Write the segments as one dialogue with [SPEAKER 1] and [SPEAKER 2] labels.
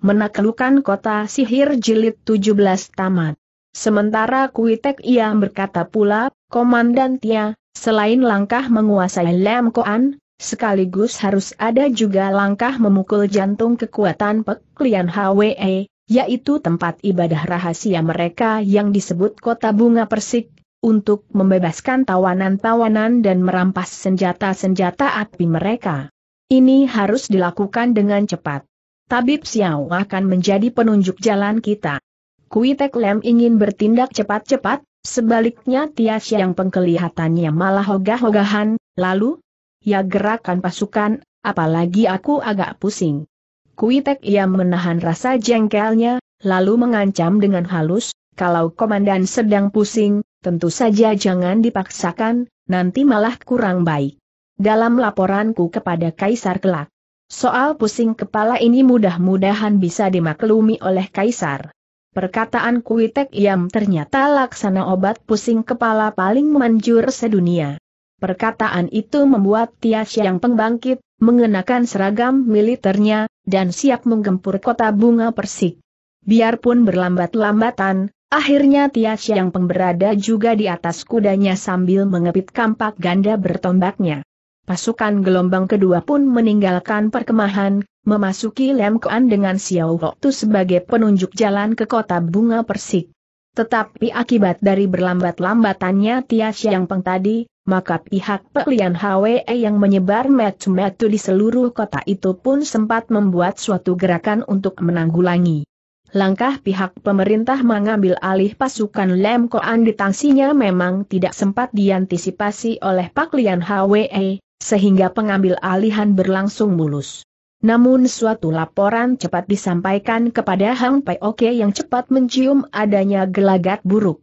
[SPEAKER 1] menaklukkan kota sihir jilid 17 tamat. Sementara Kuitek ia berkata pula, Komandan Tia, selain langkah menguasai Lam Koan, sekaligus harus ada juga langkah memukul jantung kekuatan peklian HWE, yaitu tempat ibadah rahasia mereka yang disebut Kota Bunga Persik, untuk membebaskan tawanan-tawanan dan merampas senjata-senjata api mereka. Ini harus dilakukan dengan cepat. Tabib Xiao akan menjadi penunjuk jalan kita. Kui Tek Lem ingin bertindak cepat-cepat, sebaliknya Tia yang pengkelihatannya malah hogah-hogahan, lalu? Ya gerakan pasukan, apalagi aku agak pusing. Kuitek ia menahan rasa jengkelnya, lalu mengancam dengan halus, kalau komandan sedang pusing, tentu saja jangan dipaksakan, nanti malah kurang baik. Dalam laporanku kepada Kaisar Kelak, Soal pusing kepala ini mudah-mudahan bisa dimaklumi oleh Kaisar. Perkataan Kuitek Yam ternyata laksana obat pusing kepala paling manjur sedunia. Perkataan itu membuat Tia Xiang Pembangkit mengenakan seragam militernya, dan siap menggempur kota bunga persik. Biarpun berlambat-lambatan, akhirnya Tia Xiang pemberada juga di atas kudanya sambil mengepit kampak ganda bertombaknya. Pasukan gelombang kedua pun meninggalkan perkemahan, memasuki Lemkoan dengan Xiao Hoktu sebagai penunjuk jalan ke kota bunga persik. Tetapi akibat dari berlambat-lambatannya Tia Xiang Peng tadi, maka pihak Pelian HWE yang menyebar metu-metu di seluruh kota itu pun sempat membuat suatu gerakan untuk menanggulangi. Langkah pihak pemerintah mengambil alih pasukan Lemkoan di tangsinya memang tidak sempat diantisipasi oleh Pak Lian HWE, sehingga pengambil alihan berlangsung mulus. Namun suatu laporan cepat disampaikan kepada Hang Pai Oke yang cepat mencium adanya gelagat buruk.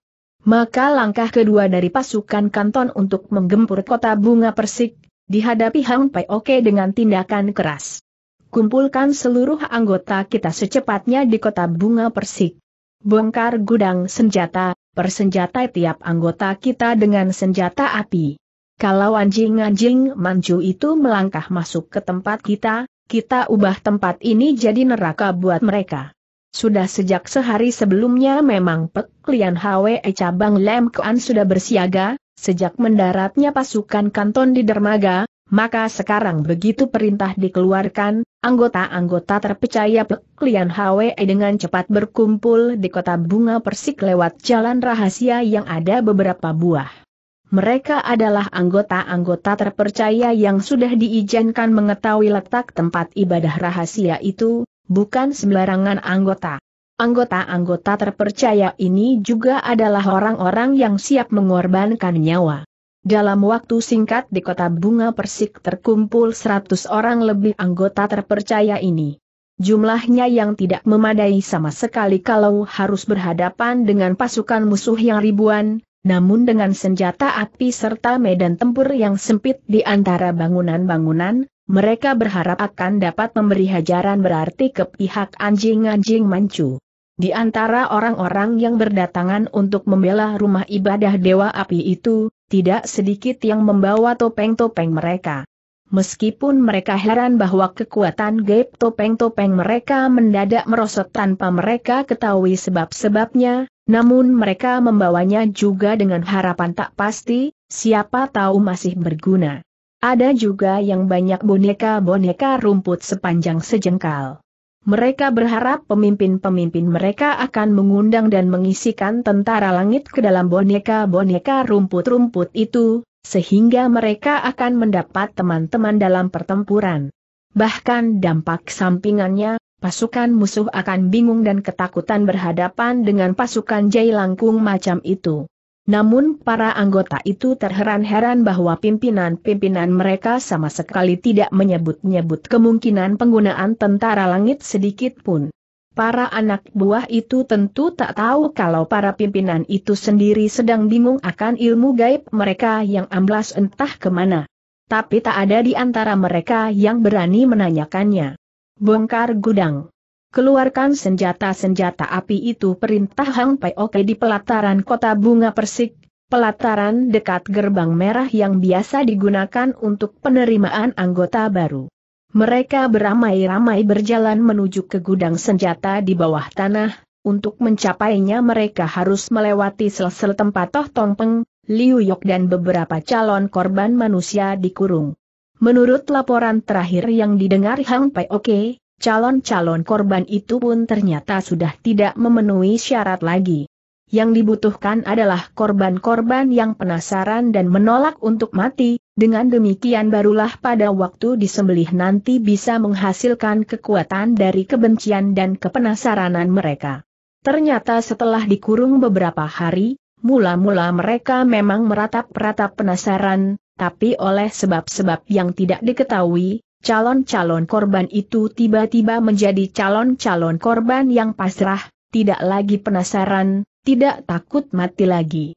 [SPEAKER 1] Maka langkah kedua dari pasukan kanton untuk menggempur kota bunga persik, dihadapi Hang Pai Oke dengan tindakan keras. Kumpulkan seluruh anggota kita secepatnya di kota bunga persik. Bongkar gudang senjata, persenjatai tiap anggota kita dengan senjata api. Kalau anjing-anjing manju itu melangkah masuk ke tempat kita, kita ubah tempat ini jadi neraka buat mereka. Sudah sejak sehari sebelumnya memang Pek Lian Hwe cabang Lem Kuan sudah bersiaga, sejak mendaratnya pasukan kanton di dermaga, maka sekarang begitu perintah dikeluarkan, anggota-anggota terpercaya Pek Lian Hwe dengan cepat berkumpul di kota bunga persik lewat jalan rahasia yang ada beberapa buah mereka adalah anggota-anggota terpercaya yang sudah diizinkan mengetahui letak tempat ibadah rahasia itu, bukan sembarangan anggota. Anggota-anggota terpercaya ini juga adalah orang-orang yang siap mengorbankan nyawa. Dalam waktu singkat di kota Bunga Persik terkumpul 100 orang lebih anggota terpercaya ini. Jumlahnya yang tidak memadai sama sekali kalau harus berhadapan dengan pasukan musuh yang ribuan, namun dengan senjata api serta medan tempur yang sempit di antara bangunan-bangunan, mereka berharap akan dapat memberi hajaran berarti ke pihak anjing-anjing mancu. Di antara orang-orang yang berdatangan untuk membela rumah ibadah Dewa Api itu, tidak sedikit yang membawa topeng-topeng mereka. Meskipun mereka heran bahwa kekuatan gaib topeng-topeng mereka mendadak merosot tanpa mereka ketahui sebab-sebabnya, namun mereka membawanya juga dengan harapan tak pasti, siapa tahu masih berguna. Ada juga yang banyak boneka-boneka rumput sepanjang sejengkal. Mereka berharap pemimpin-pemimpin mereka akan mengundang dan mengisikan tentara langit ke dalam boneka-boneka rumput-rumput itu, sehingga mereka akan mendapat teman-teman dalam pertempuran. Bahkan dampak sampingannya, pasukan musuh akan bingung dan ketakutan berhadapan dengan pasukan Jai Langkung macam itu. Namun para anggota itu terheran-heran bahwa pimpinan-pimpinan mereka sama sekali tidak menyebut-nyebut kemungkinan penggunaan tentara langit sedikit pun. Para anak buah itu tentu tak tahu kalau para pimpinan itu sendiri sedang bingung akan ilmu gaib mereka yang amblas entah kemana. Tapi tak ada di antara mereka yang berani menanyakannya. Bongkar gudang. Keluarkan senjata-senjata api itu perintah Hang Oke di pelataran kota Bunga Persik, pelataran dekat gerbang merah yang biasa digunakan untuk penerimaan anggota baru. Mereka beramai-ramai berjalan menuju ke gudang senjata di bawah tanah, untuk mencapainya mereka harus melewati sel-sel tempat Toh Tongpeng, Liu Yok dan beberapa calon korban manusia dikurung. Menurut laporan terakhir yang didengar Hang Pai Oke, calon-calon korban itu pun ternyata sudah tidak memenuhi syarat lagi. Yang dibutuhkan adalah korban-korban yang penasaran dan menolak untuk mati, dengan demikian barulah pada waktu disembelih nanti bisa menghasilkan kekuatan dari kebencian dan kepenasaranan mereka. Ternyata setelah dikurung beberapa hari, mula-mula mereka memang meratap-ratap penasaran, tapi oleh sebab-sebab yang tidak diketahui, calon-calon korban itu tiba-tiba menjadi calon-calon korban yang pasrah, tidak lagi penasaran, tidak takut mati lagi.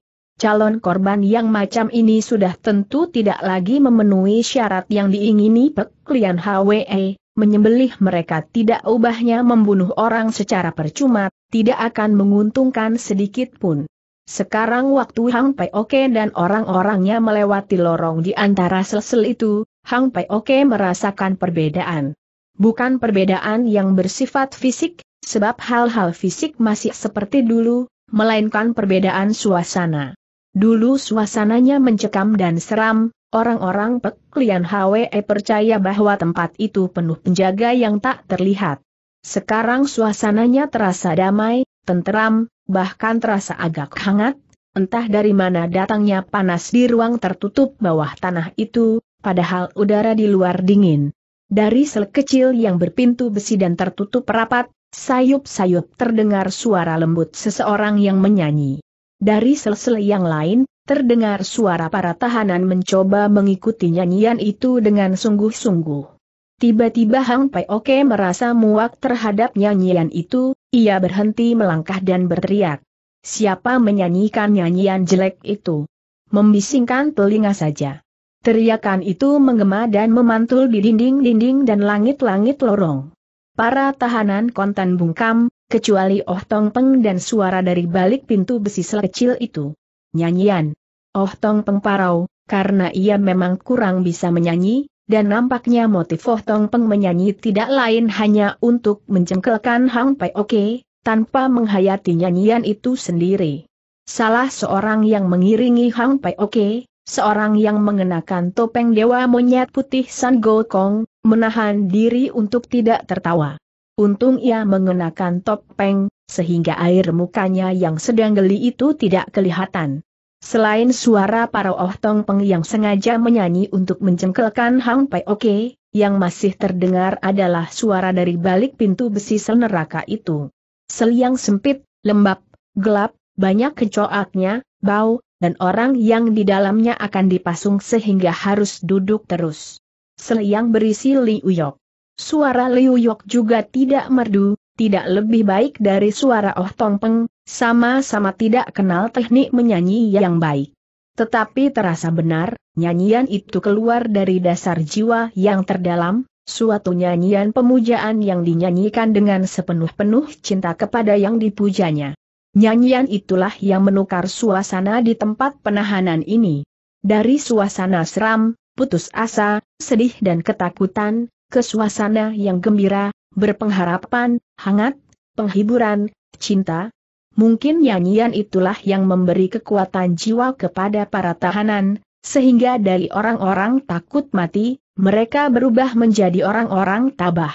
[SPEAKER 1] Calon korban yang macam ini sudah tentu tidak lagi memenuhi syarat yang diingini peklian HWE, menyembelih mereka tidak ubahnya membunuh orang secara percuma, tidak akan menguntungkan sedikit pun. Sekarang waktu Hang Pei Oke dan orang-orangnya melewati lorong di antara sel-sel itu, Hang Pei Oke merasakan perbedaan. Bukan perbedaan yang bersifat fisik, sebab hal-hal fisik masih seperti dulu, melainkan perbedaan suasana. Dulu suasananya mencekam dan seram, orang-orang peklian HWE percaya bahwa tempat itu penuh penjaga yang tak terlihat. Sekarang suasananya terasa damai, tenteram, bahkan terasa agak hangat, entah dari mana datangnya panas di ruang tertutup bawah tanah itu, padahal udara di luar dingin. Dari sel kecil yang berpintu besi dan tertutup rapat, sayup-sayup terdengar suara lembut seseorang yang menyanyi. Dari sel-sel yang lain, terdengar suara para tahanan mencoba mengikuti nyanyian itu dengan sungguh-sungguh. Tiba-tiba Hang Pai Oke merasa muak terhadap nyanyian itu, ia berhenti melangkah dan berteriak. Siapa menyanyikan nyanyian jelek itu? Membisingkan telinga saja. Teriakan itu menggema dan memantul di dinding-dinding dan langit-langit lorong. Para tahanan kontan bungkam, kecuali Oh Tong Peng dan suara dari balik pintu besi sel kecil itu. Nyanyian. Oh Tong Peng parau, karena ia memang kurang bisa menyanyi, dan nampaknya motif Oh Tong Peng menyanyi tidak lain hanya untuk mencengkelkan Hang Pai Oke, tanpa menghayati nyanyian itu sendiri. Salah seorang yang mengiringi Hang Pai Oke, seorang yang mengenakan topeng dewa monyet putih San Go Kong, menahan diri untuk tidak tertawa. Untung ia mengenakan topeng, sehingga air mukanya yang sedang geli itu tidak kelihatan. Selain suara para Oh Tong Peng yang sengaja menyanyi untuk menjengkelkan Hang Pai Oke, yang masih terdengar adalah suara dari balik pintu besi sel neraka itu. Seliang sempit, lembab, gelap, banyak kecoaknya, bau, dan orang yang di dalamnya akan dipasung sehingga harus duduk terus. Seliang berisi Liu Yok. Suara Liu Yok juga tidak merdu, tidak lebih baik dari suara Oh Tong Peng, sama-sama tidak kenal teknik menyanyi yang baik. Tetapi terasa benar, nyanyian itu keluar dari dasar jiwa yang terdalam, suatu nyanyian pemujaan yang dinyanyikan dengan sepenuh-penuh cinta kepada yang dipujanya. Nyanyian itulah yang menukar suasana di tempat penahanan ini. Dari suasana seram, putus asa, sedih dan ketakutan, ke suasana yang gembira, berpengharapan, hangat, penghiburan, cinta. Mungkin nyanyian itulah yang memberi kekuatan jiwa kepada para tahanan, sehingga dari orang-orang takut mati, mereka berubah menjadi orang-orang tabah.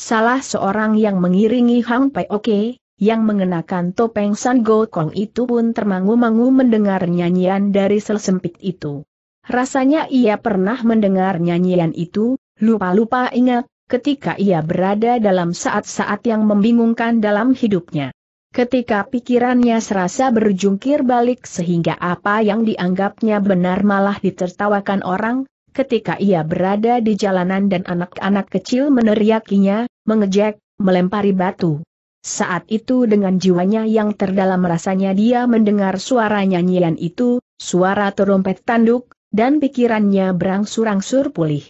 [SPEAKER 1] Salah seorang yang mengiringi Hang Pei Oke, yang mengenakan topeng San Kong itu pun termangu-mangu mendengar nyanyian dari selsempit itu. Rasanya ia pernah mendengar nyanyian itu, lupa-lupa ingat, ketika ia berada dalam saat-saat yang membingungkan dalam hidupnya. Ketika pikirannya serasa berjungkir balik sehingga apa yang dianggapnya benar malah ditertawakan orang, ketika ia berada di jalanan dan anak-anak kecil meneriakinya, mengejek, melempari batu. Saat itu dengan jiwanya yang terdalam rasanya dia mendengar suara nyanyian itu, suara terompet tanduk, dan pikirannya berangsur-angsur pulih.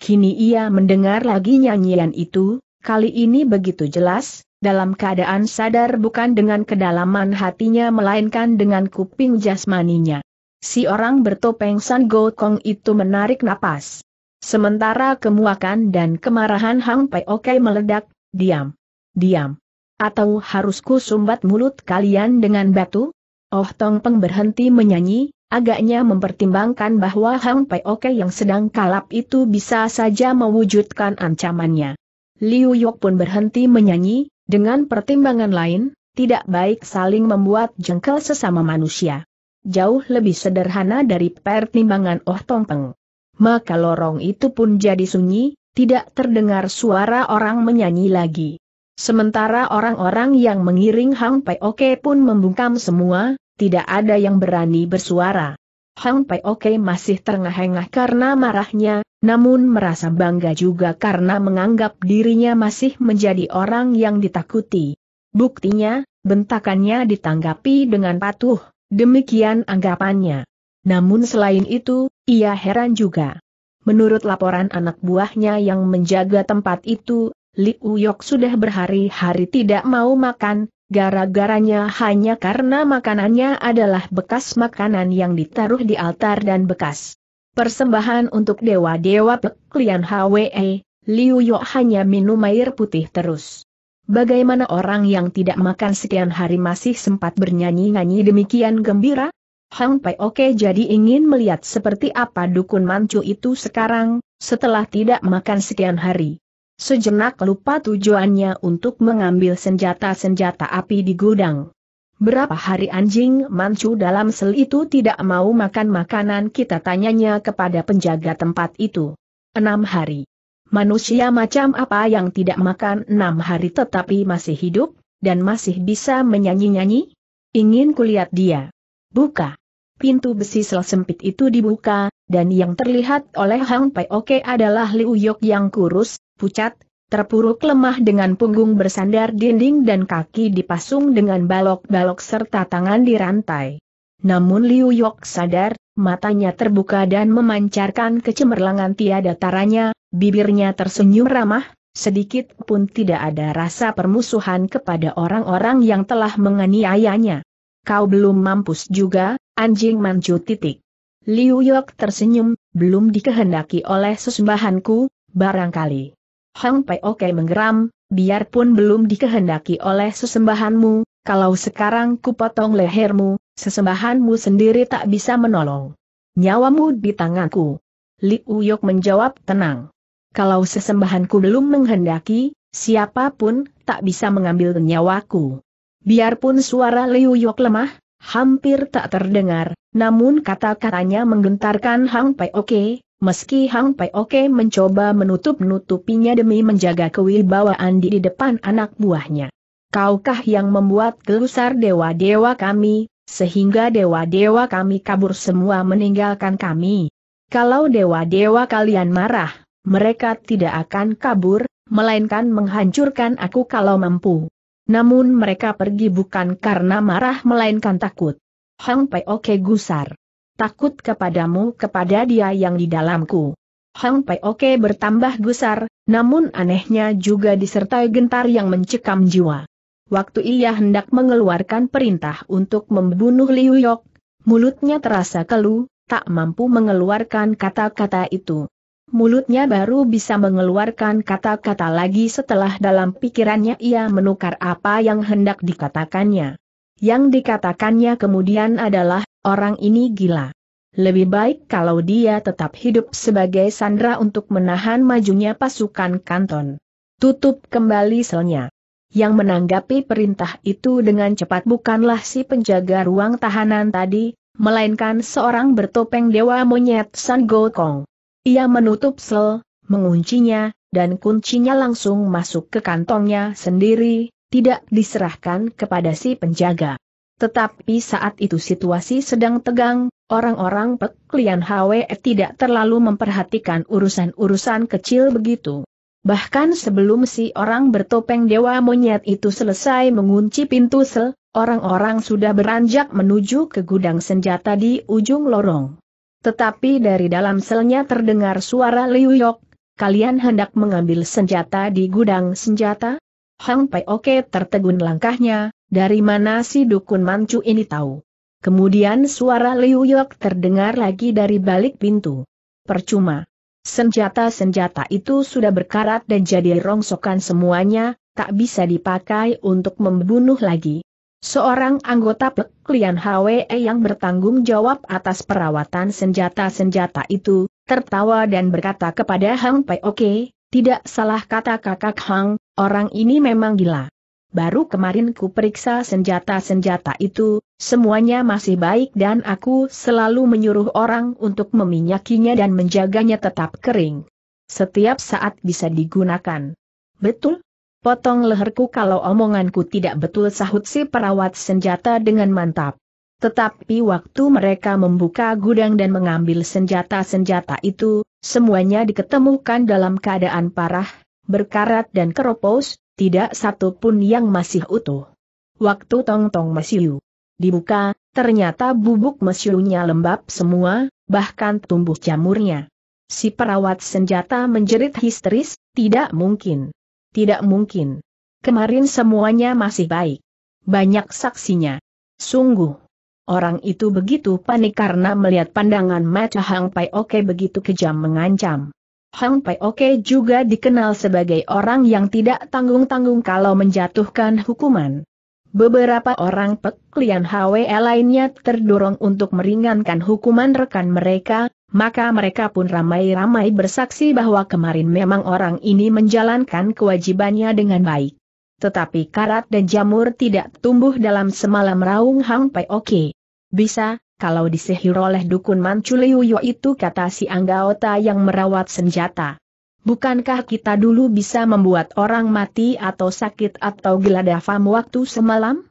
[SPEAKER 1] Kini ia mendengar lagi nyanyian itu, kali ini begitu jelas, dalam keadaan sadar bukan dengan kedalaman hatinya melainkan dengan kuping jasmaninya. Si orang bertopeng San Gokong itu menarik napas. Sementara kemuakan dan kemarahan Hang Pai Oke meledak, diam. Diam. Atau harusku sumbat mulut kalian dengan batu? Oh Tong Peng berhenti menyanyi, agaknya mempertimbangkan bahwa Hang Pai Oke yang sedang kalap itu bisa saja mewujudkan ancamannya. Liu Yok pun berhenti menyanyi, dengan pertimbangan lain, tidak baik saling membuat jengkel sesama manusia. Jauh lebih sederhana dari pertimbangan Oh Tong Peng. Maka lorong itu pun jadi sunyi, tidak terdengar suara orang menyanyi lagi. Sementara orang-orang yang mengiring Hang Pai Oke pun membungkam semua, tidak ada yang berani bersuara. Hang Pai Oke masih terengah-engah karena marahnya, namun merasa bangga juga karena menganggap dirinya masih menjadi orang yang ditakuti. Buktinya, bentakannya ditanggapi dengan patuh, demikian anggapannya. Namun selain itu, ia heran juga. Menurut laporan anak buahnya yang menjaga tempat itu, Li Uyok sudah berhari-hari tidak mau makan, Gara-garanya hanya karena makanannya adalah bekas makanan yang ditaruh di altar dan bekas persembahan untuk dewa-dewa peklian HWE, Liu Yok hanya minum air putih terus. Bagaimana orang yang tidak makan sekian hari masih sempat bernyanyi-nyanyi demikian gembira? Hang Pai Oke jadi ingin melihat seperti apa dukun mancu itu sekarang, setelah tidak makan sekian hari. Sejenak lupa tujuannya untuk mengambil senjata-senjata api di gudang. Berapa hari anjing mancu dalam sel itu tidak mau makan makanan kita tanyanya kepada penjaga tempat itu. Enam hari. Manusia macam apa yang tidak makan enam hari tetapi masih hidup, dan masih bisa menyanyi-nyanyi? Ingin kulihat dia. Buka. Pintu besi sel sempit itu dibuka, dan yang terlihat oleh Hang Pai Oke adalah Liu Yok yang kurus, pucat, terpuruk lemah dengan punggung bersandar dinding dan kaki dipasung dengan balok-balok serta tangan dirantai. Namun Liu Yok sadar, matanya terbuka dan memancarkan kecemerlangan tiada taranya, bibirnya tersenyum ramah, sedikit pun tidak ada rasa permusuhan kepada orang-orang yang telah menganiayanya. Kau belum mampus juga, anjing mancu titik. Liu Yok tersenyum, belum dikehendaki oleh sesembahanku, barangkali. Hang Pei Oke menggeram, biarpun belum dikehendaki oleh sesembahanmu, kalau sekarang kupotong lehermu, sesembahanmu sendiri tak bisa menolong. Nyawamu di tanganku. Li Uyok menjawab tenang. Kalau sesembahanku belum menghendaki, siapapun tak bisa mengambil nyawaku. Biarpun suara Li Uyok lemah, hampir tak terdengar, namun kata-katanya menggentarkan Hang Pai Oke, Meski Hang Pai Oke mencoba menutup-nutupinya demi menjaga kewibawaan di depan anak buahnya. Kaukah yang membuat gelusar dewa-dewa kami, sehingga dewa-dewa kami kabur semua meninggalkan kami? Kalau dewa-dewa kalian marah, mereka tidak akan kabur, melainkan menghancurkan aku kalau mampu. Namun mereka pergi bukan karena marah melainkan takut. Hang Pai Oke gusar takut kepadamu kepada dia yang di dalamku. Hang Pai Oke bertambah gusar, namun anehnya juga disertai gentar yang mencekam jiwa. Waktu ia hendak mengeluarkan perintah untuk membunuh Liu Yok, mulutnya terasa kelu, tak mampu mengeluarkan kata-kata itu. Mulutnya baru bisa mengeluarkan kata-kata lagi setelah dalam pikirannya ia menukar apa yang hendak dikatakannya. Yang dikatakannya kemudian adalah Orang ini gila. Lebih baik kalau dia tetap hidup sebagai sandra untuk menahan majunya pasukan kanton. Tutup kembali selnya. Yang menanggapi perintah itu dengan cepat bukanlah si penjaga ruang tahanan tadi, melainkan seorang bertopeng dewa monyet San Gokong. Ia menutup sel, menguncinya, dan kuncinya langsung masuk ke kantongnya sendiri, tidak diserahkan kepada si penjaga. Tetapi saat itu situasi sedang tegang, orang-orang peklian HWE tidak terlalu memperhatikan urusan-urusan kecil begitu. Bahkan sebelum si orang bertopeng dewa monyet itu selesai mengunci pintu sel, orang-orang sudah beranjak menuju ke gudang senjata di ujung lorong. Tetapi dari dalam selnya terdengar suara Liu Yok, kalian hendak mengambil senjata di gudang senjata? Hang Pai Oke tertegun langkahnya, dari mana si dukun mancu ini tahu? Kemudian suara Liu Yok terdengar lagi dari balik pintu. Percuma. Senjata-senjata itu sudah berkarat dan jadi rongsokan semuanya, tak bisa dipakai untuk membunuh lagi. Seorang anggota peklian HWE yang bertanggung jawab atas perawatan senjata-senjata itu, tertawa dan berkata kepada Hang Pei: Oke, okay, tidak salah kata kakak Hang, orang ini memang gila baru kemarin ku periksa senjata-senjata itu, semuanya masih baik dan aku selalu menyuruh orang untuk meminyakinya dan menjaganya tetap kering. Setiap saat bisa digunakan. Betul? Potong leherku kalau omonganku tidak betul sahut si perawat senjata dengan mantap. Tetapi waktu mereka membuka gudang dan mengambil senjata-senjata itu, semuanya diketemukan dalam keadaan parah, berkarat dan keropos, tidak satu pun yang masih utuh. Waktu tong-tong mesiu dibuka, ternyata bubuk mesiunya lembab semua, bahkan tumbuh jamurnya. Si perawat senjata menjerit histeris, tidak mungkin. Tidak mungkin. Kemarin semuanya masih baik. Banyak saksinya. Sungguh. Orang itu begitu panik karena melihat pandangan Maca Hang Pai Oke begitu kejam mengancam. Hang Pei Oke juga dikenal sebagai orang yang tidak tanggung-tanggung kalau menjatuhkan hukuman. Beberapa orang peklian HWE lainnya terdorong untuk meringankan hukuman rekan mereka, maka mereka pun ramai-ramai bersaksi bahwa kemarin memang orang ini menjalankan kewajibannya dengan baik. Tetapi karat dan jamur tidak tumbuh dalam semalam raung Hang Pei Oke. Bisa, kalau disihir oleh dukun Manchuliuyo itu kata si anggota yang merawat senjata. Bukankah kita dulu bisa membuat orang mati atau sakit atau geladafam waktu semalam?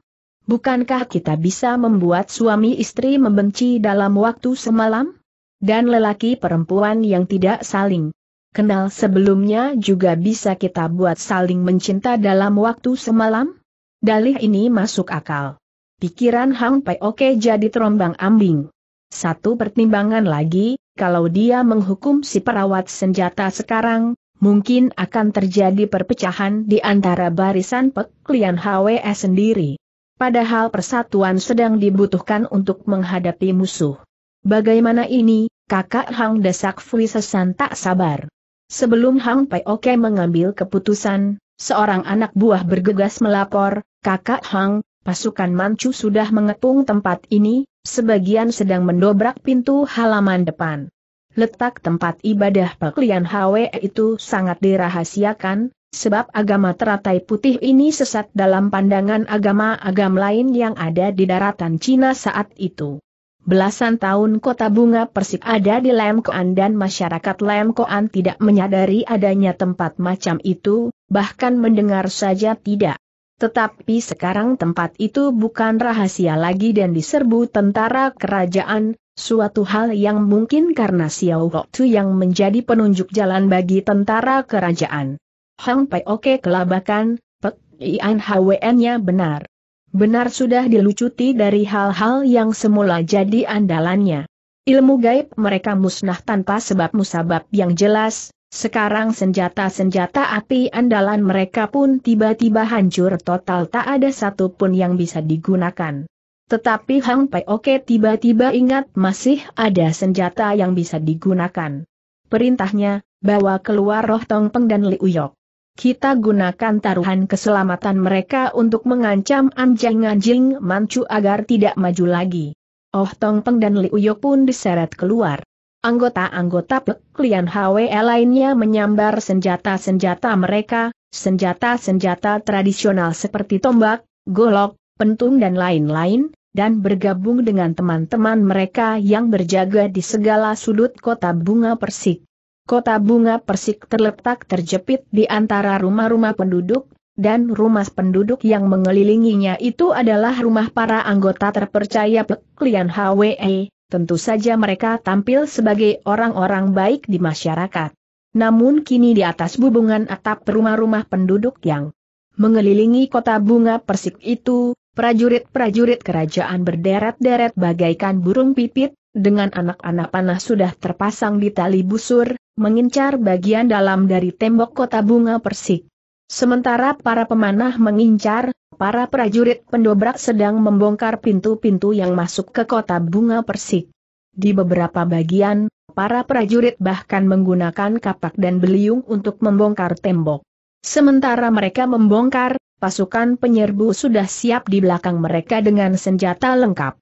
[SPEAKER 1] Bukankah kita bisa membuat suami istri membenci dalam waktu semalam? Dan lelaki perempuan yang tidak saling kenal sebelumnya juga bisa kita buat saling mencinta dalam waktu semalam? Dalih ini masuk akal. Pikiran Hang Pai Oke jadi terombang ambing. Satu pertimbangan lagi, kalau dia menghukum si perawat senjata sekarang, mungkin akan terjadi perpecahan di antara barisan peklian HWS sendiri. Padahal persatuan sedang dibutuhkan untuk menghadapi musuh. Bagaimana ini, kakak Hang Desak Fui Sesan tak sabar. Sebelum Hang Pai Oke mengambil keputusan, seorang anak buah bergegas melapor, kakak Hang, pasukan Manchu sudah mengepung tempat ini, sebagian sedang mendobrak pintu halaman depan. Letak tempat ibadah Peklian Hwe itu sangat dirahasiakan, sebab agama teratai putih ini sesat dalam pandangan agama-agama lain yang ada di daratan Cina saat itu. Belasan tahun kota bunga Persik ada di Lemkoan dan masyarakat Lemkoan tidak menyadari adanya tempat macam itu, bahkan mendengar saja tidak. Tetapi sekarang tempat itu bukan rahasia lagi dan diserbu tentara kerajaan, suatu hal yang mungkin karena Xiao Hotu yang menjadi penunjuk jalan bagi tentara kerajaan. Hang Pai Oke kelabakan, Pek Ian HWN-nya benar. Benar sudah dilucuti dari hal-hal yang semula jadi andalannya. Ilmu gaib mereka musnah tanpa sebab musabab yang jelas, sekarang senjata-senjata api andalan mereka pun tiba-tiba hancur total tak ada satu pun yang bisa digunakan. Tetapi Hang Oke tiba-tiba ingat masih ada senjata yang bisa digunakan. Perintahnya, bawa keluar roh Tong Peng dan Li Uyok. Kita gunakan taruhan keselamatan mereka untuk mengancam Anjing Anjing Mancu agar tidak maju lagi. Oh Tong Peng dan Li Uyok pun diseret keluar. Anggota-anggota Peklian lainnya menyambar senjata-senjata mereka, senjata-senjata tradisional seperti tombak, golok, pentung dan lain-lain, dan bergabung dengan teman-teman mereka yang berjaga di segala sudut kota bunga persik. Kota bunga persik terletak terjepit di antara rumah-rumah penduduk, dan rumah penduduk yang mengelilinginya itu adalah rumah para anggota terpercaya Peklian HWE, tentu saja mereka tampil sebagai orang-orang baik di masyarakat. Namun kini di atas bubungan atap rumah-rumah penduduk yang mengelilingi kota bunga persik itu, prajurit-prajurit kerajaan berderet-deret bagaikan burung pipit, dengan anak-anak panah sudah terpasang di tali busur, mengincar bagian dalam dari tembok kota bunga persik. Sementara para pemanah mengincar, para prajurit pendobrak sedang membongkar pintu-pintu yang masuk ke kota bunga persik. Di beberapa bagian, para prajurit bahkan menggunakan kapak dan beliung untuk membongkar tembok. Sementara mereka membongkar, pasukan penyerbu sudah siap di belakang mereka dengan senjata lengkap.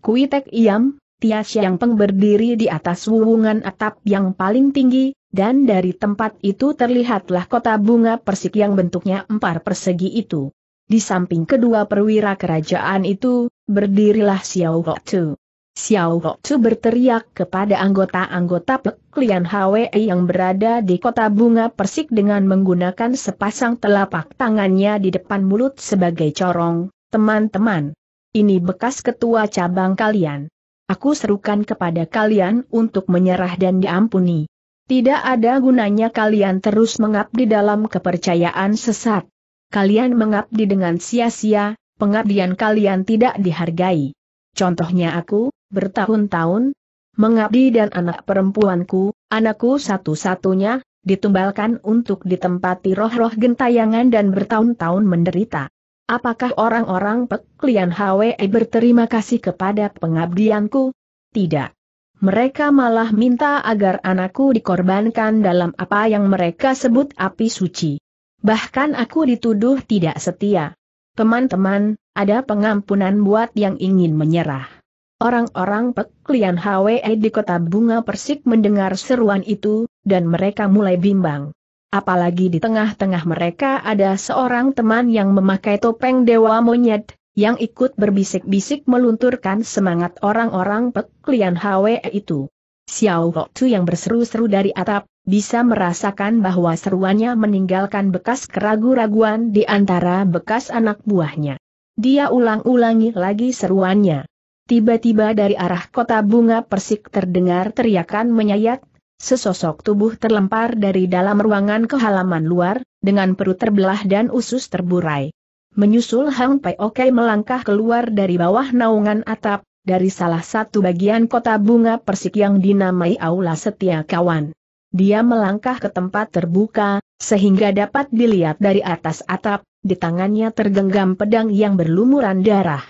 [SPEAKER 1] Kuitek Iam, Tia Siang Peng berdiri di atas wuhungan atap yang paling tinggi, dan dari tempat itu terlihatlah kota bunga persik yang bentuknya empat persegi itu. Di samping kedua perwira kerajaan itu, berdirilah Xiao Hotu. Xiao Hotu berteriak kepada anggota-anggota Peklian HWE yang berada di kota bunga persik dengan menggunakan sepasang telapak tangannya di depan mulut sebagai corong, teman-teman. Ini bekas ketua cabang kalian. Aku serukan kepada kalian untuk menyerah dan diampuni. Tidak ada gunanya kalian terus mengabdi dalam kepercayaan sesat. Kalian mengabdi dengan sia-sia, pengabdian kalian tidak dihargai. Contohnya aku, bertahun-tahun, mengabdi dan anak perempuanku, anakku satu-satunya, ditumbalkan untuk ditempati roh-roh gentayangan dan bertahun-tahun menderita. Apakah orang-orang peklian HWE berterima kasih kepada pengabdianku? Tidak. Mereka malah minta agar anakku dikorbankan dalam apa yang mereka sebut api suci. Bahkan aku dituduh tidak setia. Teman-teman, ada pengampunan buat yang ingin menyerah. Orang-orang peklian HWE di kota Bunga Persik mendengar seruan itu, dan mereka mulai bimbang. Apalagi di tengah-tengah mereka ada seorang teman yang memakai topeng dewa monyet, yang ikut berbisik-bisik melunturkan semangat orang-orang peklian Hwe itu. Xiao Hoktu yang berseru-seru dari atap, bisa merasakan bahwa seruannya meninggalkan bekas keraguan raguan di antara bekas anak buahnya. Dia ulang-ulangi lagi seruannya. Tiba-tiba dari arah kota bunga persik terdengar teriakan menyayat, Sesosok tubuh terlempar dari dalam ruangan ke halaman luar, dengan perut terbelah dan usus terburai. Menyusul Hang Oke melangkah keluar dari bawah naungan atap, dari salah satu bagian kota bunga persik yang dinamai Aula Setia Kawan. Dia melangkah ke tempat terbuka, sehingga dapat dilihat dari atas atap, di tangannya tergenggam pedang yang berlumuran darah.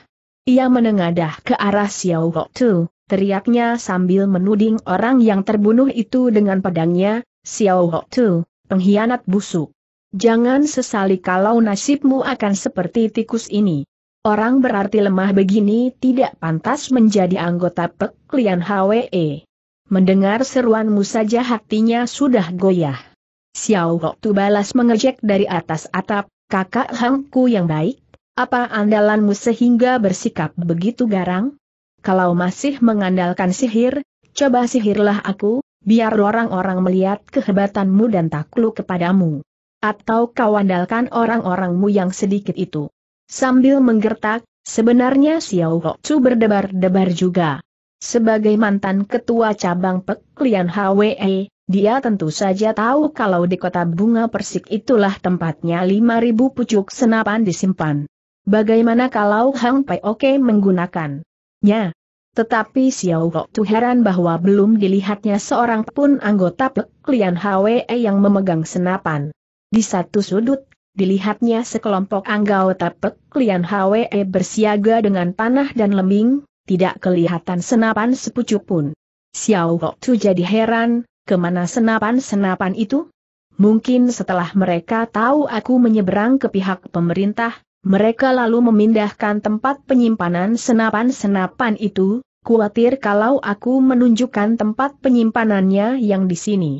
[SPEAKER 1] Ia menengadah ke arah Xiao Hok Tu, teriaknya sambil menuding orang yang terbunuh itu dengan pedangnya, Xiao Tu, pengkhianat busuk. Jangan sesali kalau nasibmu akan seperti tikus ini. Orang berarti lemah begini tidak pantas menjadi anggota peklian HWE. Mendengar seruanmu saja hatinya sudah goyah. Xiao Tu balas mengejek dari atas atap, kakak hangku yang baik, apa andalanmu sehingga bersikap begitu garang? kalau masih mengandalkan sihir, coba sihirlah aku, biar orang-orang melihat kehebatanmu dan takluk kepadamu. Atau kau andalkan orang-orangmu yang sedikit itu. Sambil menggertak, sebenarnya Xiao Hocu berdebar-debar juga. Sebagai mantan ketua cabang peklian HWE, dia tentu saja tahu kalau di kota bunga persik itulah tempatnya 5.000 pucuk senapan disimpan. Bagaimana kalau Hang Pai Oke menggunakan Nya. Tetapi Xiao Kok tu heran bahwa belum dilihatnya seorang pun anggota peklian Hwe yang memegang senapan. Di satu sudut, dilihatnya sekelompok anggota Pek Lian Hwe bersiaga dengan panah dan lembing, tidak kelihatan senapan sepucuk pun. Xiao Kok tu jadi heran, kemana senapan-senapan itu? Mungkin setelah mereka tahu aku menyeberang ke pihak pemerintah, mereka lalu memindahkan tempat penyimpanan senapan-senapan itu, khawatir kalau aku menunjukkan tempat penyimpanannya yang di sini.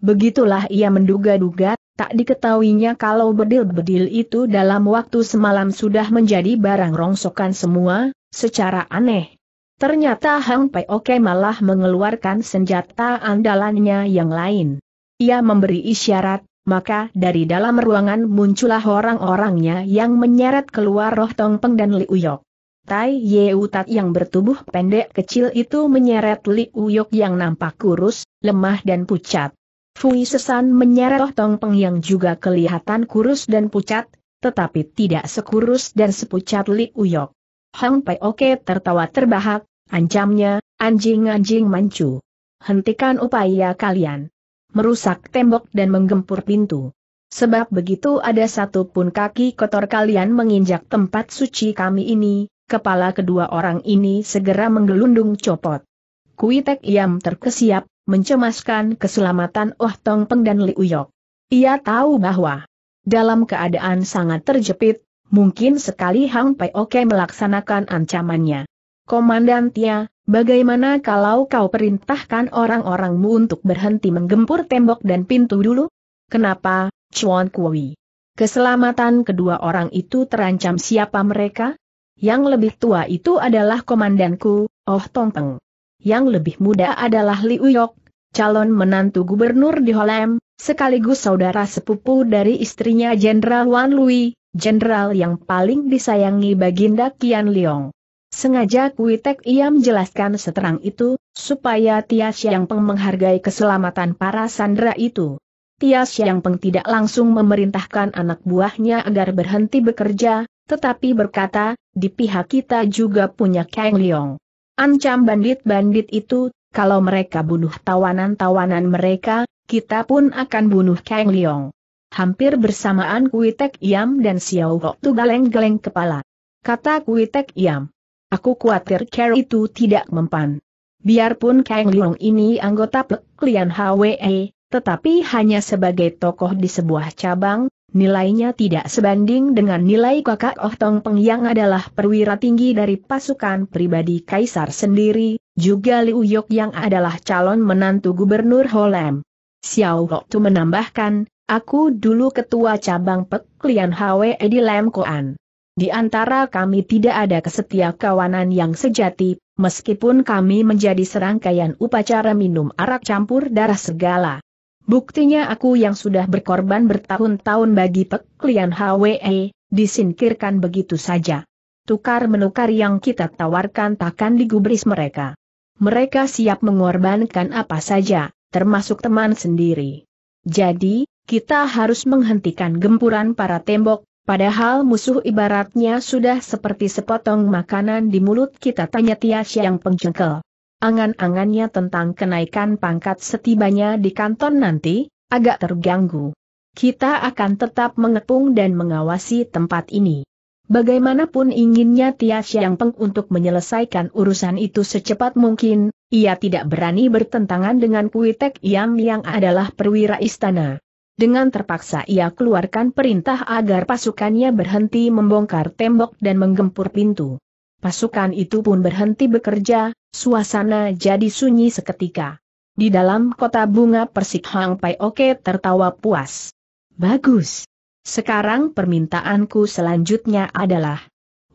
[SPEAKER 1] Begitulah ia menduga-duga, tak diketahuinya kalau bedil-bedil itu dalam waktu semalam sudah menjadi barang rongsokan semua, secara aneh. Ternyata Hang Pai Oke malah mengeluarkan senjata andalannya yang lain. Ia memberi isyarat, maka dari dalam ruangan muncullah orang-orangnya yang menyeret keluar roh Tong Peng dan Li Uyok. Tai Ye Utat yang bertubuh pendek kecil itu menyeret Li Uyok yang nampak kurus, lemah dan pucat. Fui Sesan menyeret roh Tong Peng yang juga kelihatan kurus dan pucat, tetapi tidak sekurus dan sepucat Li Uyok. Hang Pai Oke tertawa terbahak, ancamnya, anjing-anjing mancu. Hentikan upaya kalian merusak tembok dan menggempur pintu. Sebab begitu ada satu pun kaki kotor kalian menginjak tempat suci kami ini, kepala kedua orang ini segera menggelundung copot. Kuitek Yam terkesiap, mencemaskan keselamatan Oh Tong Peng dan Li Uyok. Ia tahu bahwa dalam keadaan sangat terjepit, mungkin sekali Hang Pai Oke melaksanakan ancamannya. Komandan Tia, Bagaimana kalau kau perintahkan orang-orangmu untuk berhenti menggempur tembok dan pintu dulu? Kenapa, Chuan Kui? Keselamatan kedua orang itu terancam siapa mereka? Yang lebih tua itu adalah komandanku, Oh Tong Teng. Yang lebih muda adalah Liu Uyok, calon menantu gubernur di Holem, sekaligus saudara sepupu dari istrinya Jenderal Wan Lui, jenderal yang paling disayangi Baginda Qian Liong. Sengaja Kuitek ia menjelaskan seterang itu, supaya Tias Yang Peng menghargai keselamatan para sandera itu. Tias Yang Peng tidak langsung memerintahkan anak buahnya agar berhenti bekerja, tetapi berkata, di pihak kita juga punya Kang Liong. Ancam bandit-bandit itu, kalau mereka bunuh tawanan-tawanan mereka, kita pun akan bunuh Kang Liong. Hampir bersamaan Kuitek Iam dan Xiao Gok tu galeng-galeng kepala. Kata Kuitek Iam. Aku khawatir care itu tidak mempan. Biarpun Kang Leong ini anggota Peklian HWE, tetapi hanya sebagai tokoh di sebuah cabang, nilainya tidak sebanding dengan nilai kakak Oh Tong Peng yang adalah perwira tinggi dari pasukan pribadi Kaisar sendiri, juga Liu Yok yang adalah calon menantu Gubernur Holem. Xiao Hok Tu menambahkan, aku dulu ketua cabang Peklian HWE di Lam di antara kami tidak ada kesetia kawanan yang sejati, meskipun kami menjadi serangkaian upacara minum arak campur darah segala. Buktinya aku yang sudah berkorban bertahun-tahun bagi peklian HWE, disingkirkan begitu saja. Tukar-menukar yang kita tawarkan takkan digubris mereka. Mereka siap mengorbankan apa saja, termasuk teman sendiri. Jadi, kita harus menghentikan gempuran para tembok, Padahal musuh ibaratnya sudah seperti sepotong makanan di mulut kita tanya Tia yang pengcengkel. Angan-angannya tentang kenaikan pangkat setibanya di kanton nanti, agak terganggu. Kita akan tetap mengepung dan mengawasi tempat ini. Bagaimanapun inginnya Tia yang peng untuk menyelesaikan urusan itu secepat mungkin, ia tidak berani bertentangan dengan Kuitek Yam yang adalah perwira istana. Dengan terpaksa ia keluarkan perintah agar pasukannya berhenti membongkar tembok dan menggempur pintu. Pasukan itu pun berhenti bekerja, suasana jadi sunyi seketika. Di dalam kota bunga Persik Hang Pai Oke tertawa puas. Bagus. Sekarang permintaanku selanjutnya adalah,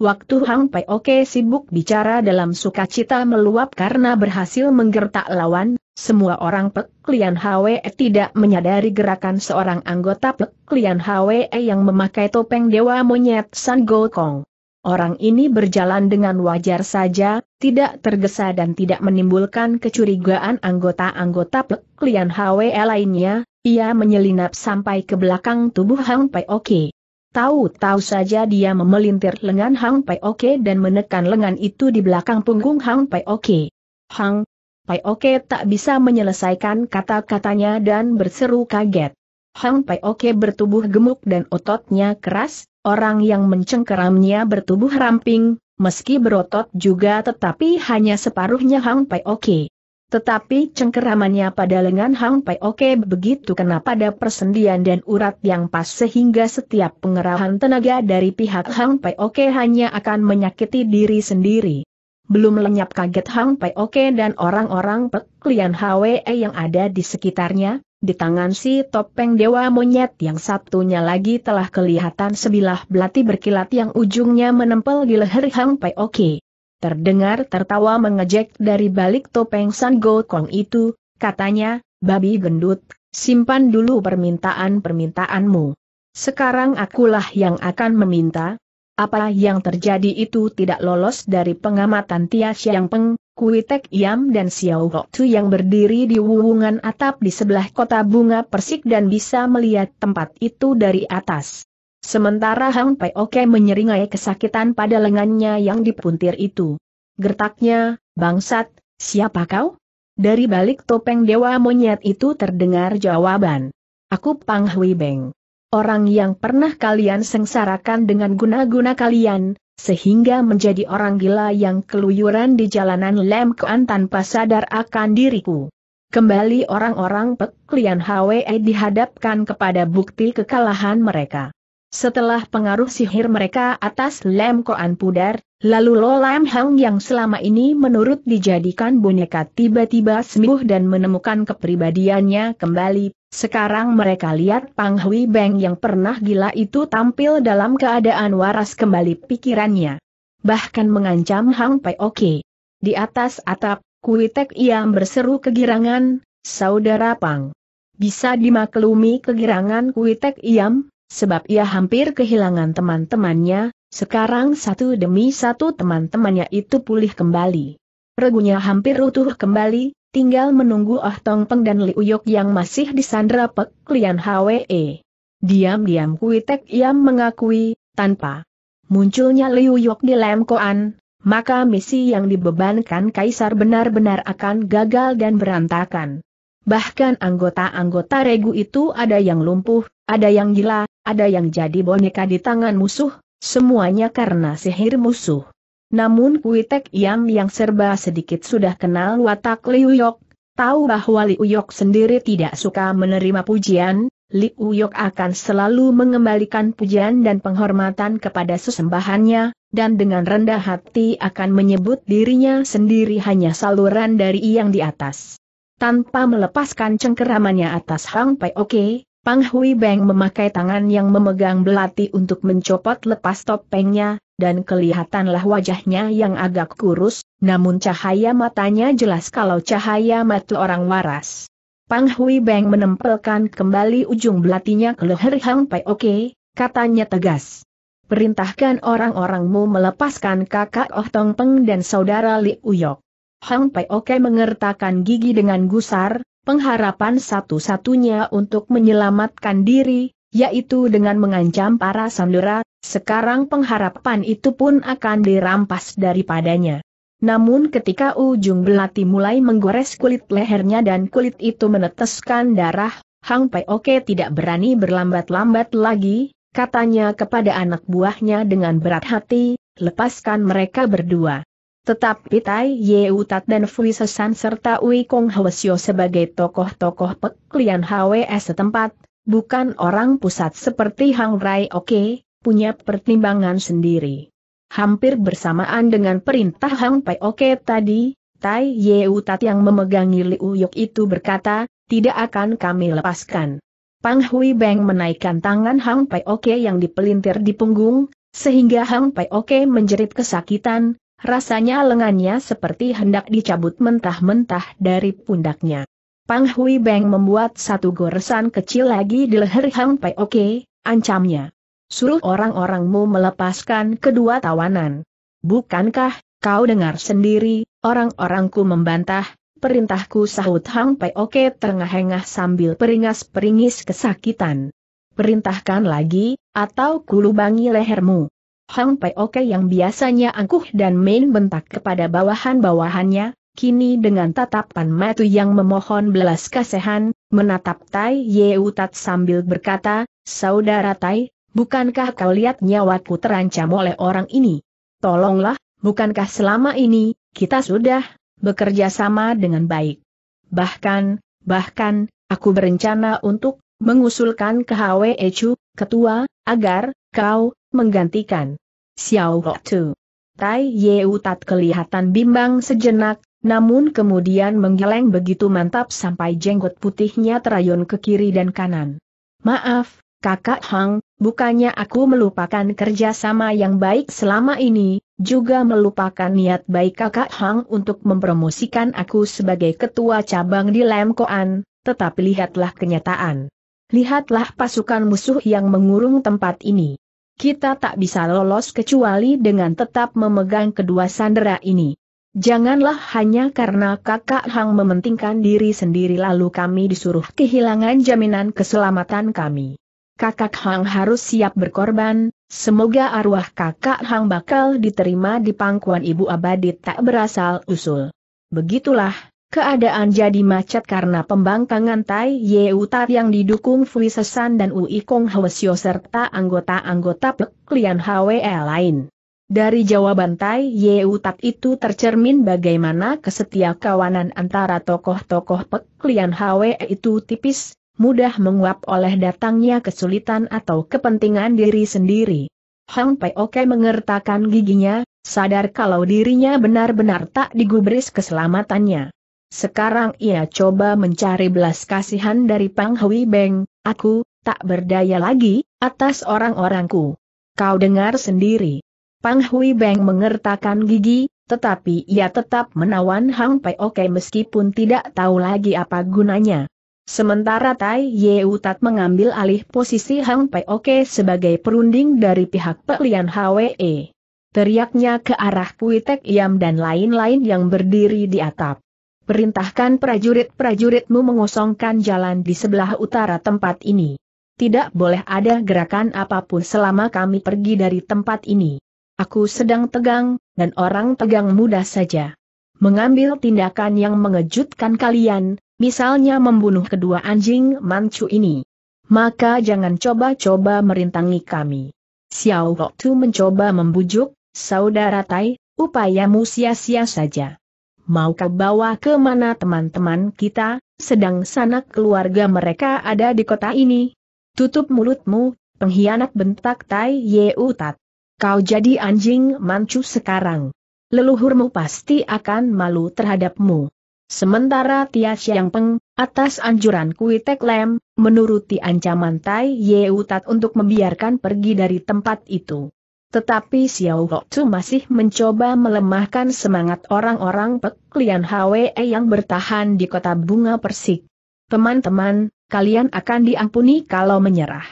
[SPEAKER 1] Waktu Hang Pai Oke sibuk bicara dalam sukacita meluap karena berhasil menggertak lawan, semua orang Pek Lian Hwe tidak menyadari gerakan seorang anggota Pek Lian Hwe yang memakai topeng dewa monyet San Kong. Orang ini berjalan dengan wajar saja, tidak tergesa dan tidak menimbulkan kecurigaan anggota-anggota Pek Lian Hwe lainnya, ia menyelinap sampai ke belakang tubuh Hang Pai Oke. Tahu-tahu saja dia memelintir lengan Hang Pai Oke dan menekan lengan itu di belakang punggung Hang Pai Oke. Hang Pai Oke tak bisa menyelesaikan kata-katanya dan berseru kaget. Hang Pai Oke bertubuh gemuk dan ototnya keras, orang yang mencengkeramnya bertubuh ramping, meski berotot juga tetapi hanya separuhnya Hang Pai Oke. Tetapi cengkeramannya pada lengan Hang Pai Oke begitu kena pada persendian dan urat yang pas sehingga setiap pengerahan tenaga dari pihak Hang Pai Oke hanya akan menyakiti diri sendiri. Belum lenyap kaget Hang Pai Oke dan orang-orang peklian HWE yang ada di sekitarnya, di tangan si topeng dewa monyet yang satunya lagi telah kelihatan sebilah belati berkilat yang ujungnya menempel di leher Hang Pai Oke. Terdengar tertawa mengejek dari balik topeng San Gokong itu, katanya, babi gendut, simpan dulu permintaan-permintaanmu. Sekarang akulah yang akan meminta. Apa yang terjadi itu tidak lolos dari pengamatan Tia Xiang Peng, Kuitek Yam dan Xiao Hoktu yang berdiri di wuwungan atap di sebelah kota bunga persik dan bisa melihat tempat itu dari atas. Sementara Hang Pei Oke menyeringai kesakitan pada lengannya yang dipuntir itu. Gertaknya, bangsat, siapa kau? Dari balik topeng dewa monyet itu terdengar jawaban. Aku Pang Hui Beng. Orang yang pernah kalian sengsarakan dengan guna-guna kalian, sehingga menjadi orang gila yang keluyuran di jalanan Lem Kuan tanpa sadar akan diriku. Kembali orang-orang Pek Hwe dihadapkan kepada bukti kekalahan mereka. Setelah pengaruh sihir mereka atas Lem Koan pudar, lalu Lo Lam Hang yang selama ini menurut dijadikan boneka tiba-tiba sembuh dan menemukan kepribadiannya kembali. Sekarang mereka lihat Pang Hui Beng yang pernah gila itu tampil dalam keadaan waras kembali pikirannya. Bahkan mengancam Hang Pai Oke. Di atas atap, Kuitek Iam berseru kegirangan, Saudara Pang. Bisa dimaklumi kegirangan Kuitek Iam? sebab ia hampir kehilangan teman-temannya, sekarang satu demi satu teman-temannya itu pulih kembali. Regunya hampir utuh kembali, tinggal menunggu Ah Tong Peng dan Li Uyok yang masih disandra Pek Lian HWE. Diam-diam Kui Tek Yam mengakui, tanpa munculnya Li Uyok di Lam Koan, maka misi yang dibebankan Kaisar benar-benar akan gagal dan berantakan. Bahkan anggota-anggota regu itu ada yang lumpuh, ada yang gila, ada yang jadi boneka di tangan musuh, semuanya karena sihir musuh. Namun Kuitek Yang yang serba sedikit sudah kenal watak Liu Yok, tahu bahwa Liu Yok sendiri tidak suka menerima pujian, Liu Yok akan selalu mengembalikan pujian dan penghormatan kepada sesembahannya, dan dengan rendah hati akan menyebut dirinya sendiri hanya saluran dari yang di atas. Tanpa melepaskan cengkeramannya atas Hang Pai Oke, Pang Hui Beng memakai tangan yang memegang belati untuk mencopot lepas topengnya, dan kelihatanlah wajahnya yang agak kurus, namun cahaya matanya jelas kalau cahaya mata orang waras. Pang Hui Beng menempelkan kembali ujung belatinya ke leher Hang Pai Oke, katanya tegas. Perintahkan orang-orangmu melepaskan kakak Oh Tong Peng dan saudara Li Uyok. Hang Pai Oke mengertakkan gigi dengan gusar, pengharapan satu-satunya untuk menyelamatkan diri, yaitu dengan mengancam para sandera, sekarang pengharapan itu pun akan dirampas daripadanya. Namun ketika ujung belati mulai menggores kulit lehernya dan kulit itu meneteskan darah, Hang Oke tidak berani berlambat-lambat lagi, katanya kepada anak buahnya dengan berat hati, lepaskan mereka berdua. Tetapi Tai Ye Utat dan Fui Sesan serta Ui Kong Hwesyo sebagai tokoh-tokoh peklian HWS setempat, bukan orang pusat seperti Hang Rai Oke, punya pertimbangan sendiri. Hampir bersamaan dengan perintah Hang Pai Oke tadi, Tai Ye Utat yang memegangi Liu Yok itu berkata, tidak akan kami lepaskan. Pang Hui Beng menaikkan tangan Hang Pai Oke yang dipelintir di punggung, sehingga Hang Pai Oke menjerit kesakitan, Rasanya lengannya seperti hendak dicabut mentah-mentah dari pundaknya. Pang Hui Beng membuat satu goresan kecil lagi di leher Hang Pei Oke, ancamnya. Suruh orang-orangmu melepaskan kedua tawanan. Bukankah, kau dengar sendiri, orang-orangku membantah, perintahku sahut Hang Pei Oke terengah-engah sambil peringas-peringis kesakitan. Perintahkan lagi, atau kulubangi lehermu. Hang Pai Oke yang biasanya angkuh dan main bentak kepada bawahan-bawahannya, kini dengan tatapan matu yang memohon belas kasihan, menatap Tai Ye Utat sambil berkata, Saudara Tai, bukankah kau lihat nyawaku terancam oleh orang ini? Tolonglah, bukankah selama ini, kita sudah bekerja sama dengan baik? Bahkan, bahkan, aku berencana untuk mengusulkan ke Hwe Ecu, ketua, agar, kau, menggantikan Xiao Tu. Tai Yeu Tat kelihatan bimbang sejenak, namun kemudian menggeleng begitu mantap sampai jenggot putihnya terayun ke kiri dan kanan. Maaf, kakak Hang, bukannya aku melupakan kerjasama yang baik selama ini, juga melupakan niat baik kakak Hang untuk mempromosikan aku sebagai ketua cabang di Lemkoan, tetapi lihatlah kenyataan. Lihatlah pasukan musuh yang mengurung tempat ini kita tak bisa lolos kecuali dengan tetap memegang kedua sandera ini. Janganlah hanya karena kakak Hang mementingkan diri sendiri lalu kami disuruh kehilangan jaminan keselamatan kami. Kakak Hang harus siap berkorban, semoga arwah kakak Hang bakal diterima di pangkuan ibu abadi tak berasal usul. Begitulah, Keadaan jadi macet karena pembangkangan Tai Ye Utar yang didukung Fui Sesan dan Ui Kong Hwasyo serta anggota-anggota Peklian Hwe lain. Dari jawaban Tai Ye Utat itu tercermin bagaimana kesetia kawanan antara tokoh-tokoh Peklian Hwe itu tipis, mudah menguap oleh datangnya kesulitan atau kepentingan diri sendiri. Hang Pei Oke mengertakkan giginya, sadar kalau dirinya benar-benar tak digubris keselamatannya. Sekarang ia coba mencari belas kasihan dari Pang Hui Beng, aku, tak berdaya lagi, atas orang-orangku. Kau dengar sendiri. Pang Hui Beng mengertakkan gigi, tetapi ia tetap menawan Hang Pei Oke meskipun tidak tahu lagi apa gunanya. Sementara Tai Ye Utat mengambil alih posisi Hang Pei Oke sebagai perunding dari pihak Pelian HWE. Teriaknya ke arah Puitek Yam dan lain-lain yang berdiri di atap perintahkan prajurit-prajuritmu mengosongkan jalan di sebelah utara tempat ini. Tidak boleh ada gerakan apapun selama kami pergi dari tempat ini. Aku sedang tegang, dan orang tegang mudah saja. Mengambil tindakan yang mengejutkan kalian, misalnya membunuh kedua anjing mancu ini. Maka jangan coba-coba merintangi kami. Xiao Rok Tu mencoba membujuk, saudara Tai, upayamu sia-sia saja mau kau bawa ke mana teman-teman kita, sedang sanak keluarga mereka ada di kota ini? Tutup mulutmu, pengkhianat bentak Tai Ye Utat. Kau jadi anjing mancu sekarang. Leluhurmu pasti akan malu terhadapmu. Sementara Tia Siang Peng, atas anjuran Kui Tek Lem, menuruti ancaman Tai Ye Utat untuk membiarkan pergi dari tempat itu. Tetapi Xiao Hotu masih mencoba melemahkan semangat orang-orang peklian Hwe yang bertahan di kota bunga persik. Teman-teman, kalian akan diampuni kalau menyerah.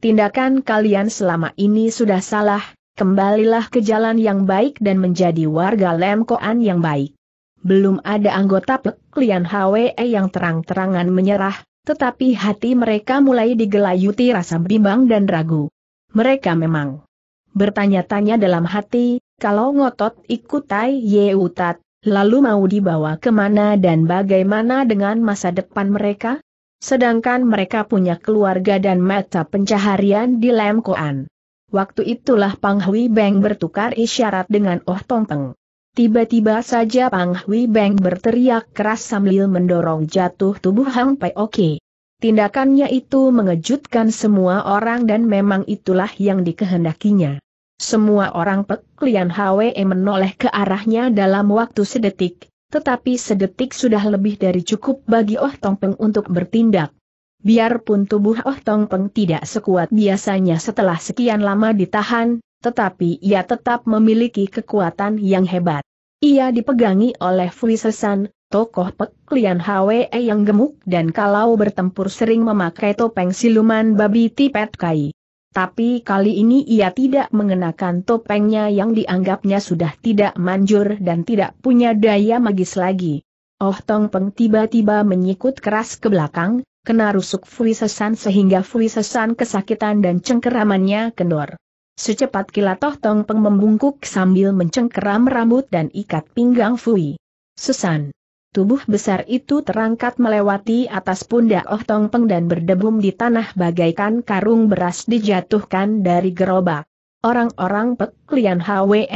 [SPEAKER 1] Tindakan kalian selama ini sudah salah, kembalilah ke jalan yang baik dan menjadi warga Lemkoan yang baik. Belum ada anggota peklian Hwe yang terang-terangan menyerah, tetapi hati mereka mulai digelayuti rasa bimbang dan ragu. Mereka memang Bertanya-tanya dalam hati, kalau ngotot ikut Tai Ye Utat, lalu mau dibawa kemana dan bagaimana dengan masa depan mereka? Sedangkan mereka punya keluarga dan mata pencaharian di Lemkoan. Waktu itulah Pang Hui Beng bertukar isyarat dengan Oh Tong Peng. Tiba-tiba saja Pang Hui Beng berteriak keras sambil mendorong jatuh tubuh Hang Pai Oke. Tindakannya itu mengejutkan semua orang dan memang itulah yang dikehendakinya. Semua orang peklian HWE menoleh ke arahnya dalam waktu sedetik, tetapi sedetik sudah lebih dari cukup bagi Oh Tong Peng untuk bertindak. Biarpun tubuh Oh Tong Peng tidak sekuat biasanya setelah sekian lama ditahan, tetapi ia tetap memiliki kekuatan yang hebat. Ia dipegangi oleh Fui Sesan, Tokoh peklian Hwe yang gemuk dan kalau bertempur sering memakai topeng siluman babi tipet kai. Tapi kali ini ia tidak mengenakan topengnya yang dianggapnya sudah tidak manjur dan tidak punya daya magis lagi. Oh Tong Peng tiba-tiba menyikut keras ke belakang, kena rusuk Fui Sesan sehingga Fui Sesan kesakitan dan cengkeramannya kendor. Secepat kilat Oh Tong Peng membungkuk sambil mencengkeram rambut dan ikat pinggang Fui. Sesan. Tubuh besar itu terangkat melewati atas pundak Oh Tong Peng dan berdebum di tanah bagaikan karung beras dijatuhkan dari gerobak. Orang-orang Pek Lian Hwe,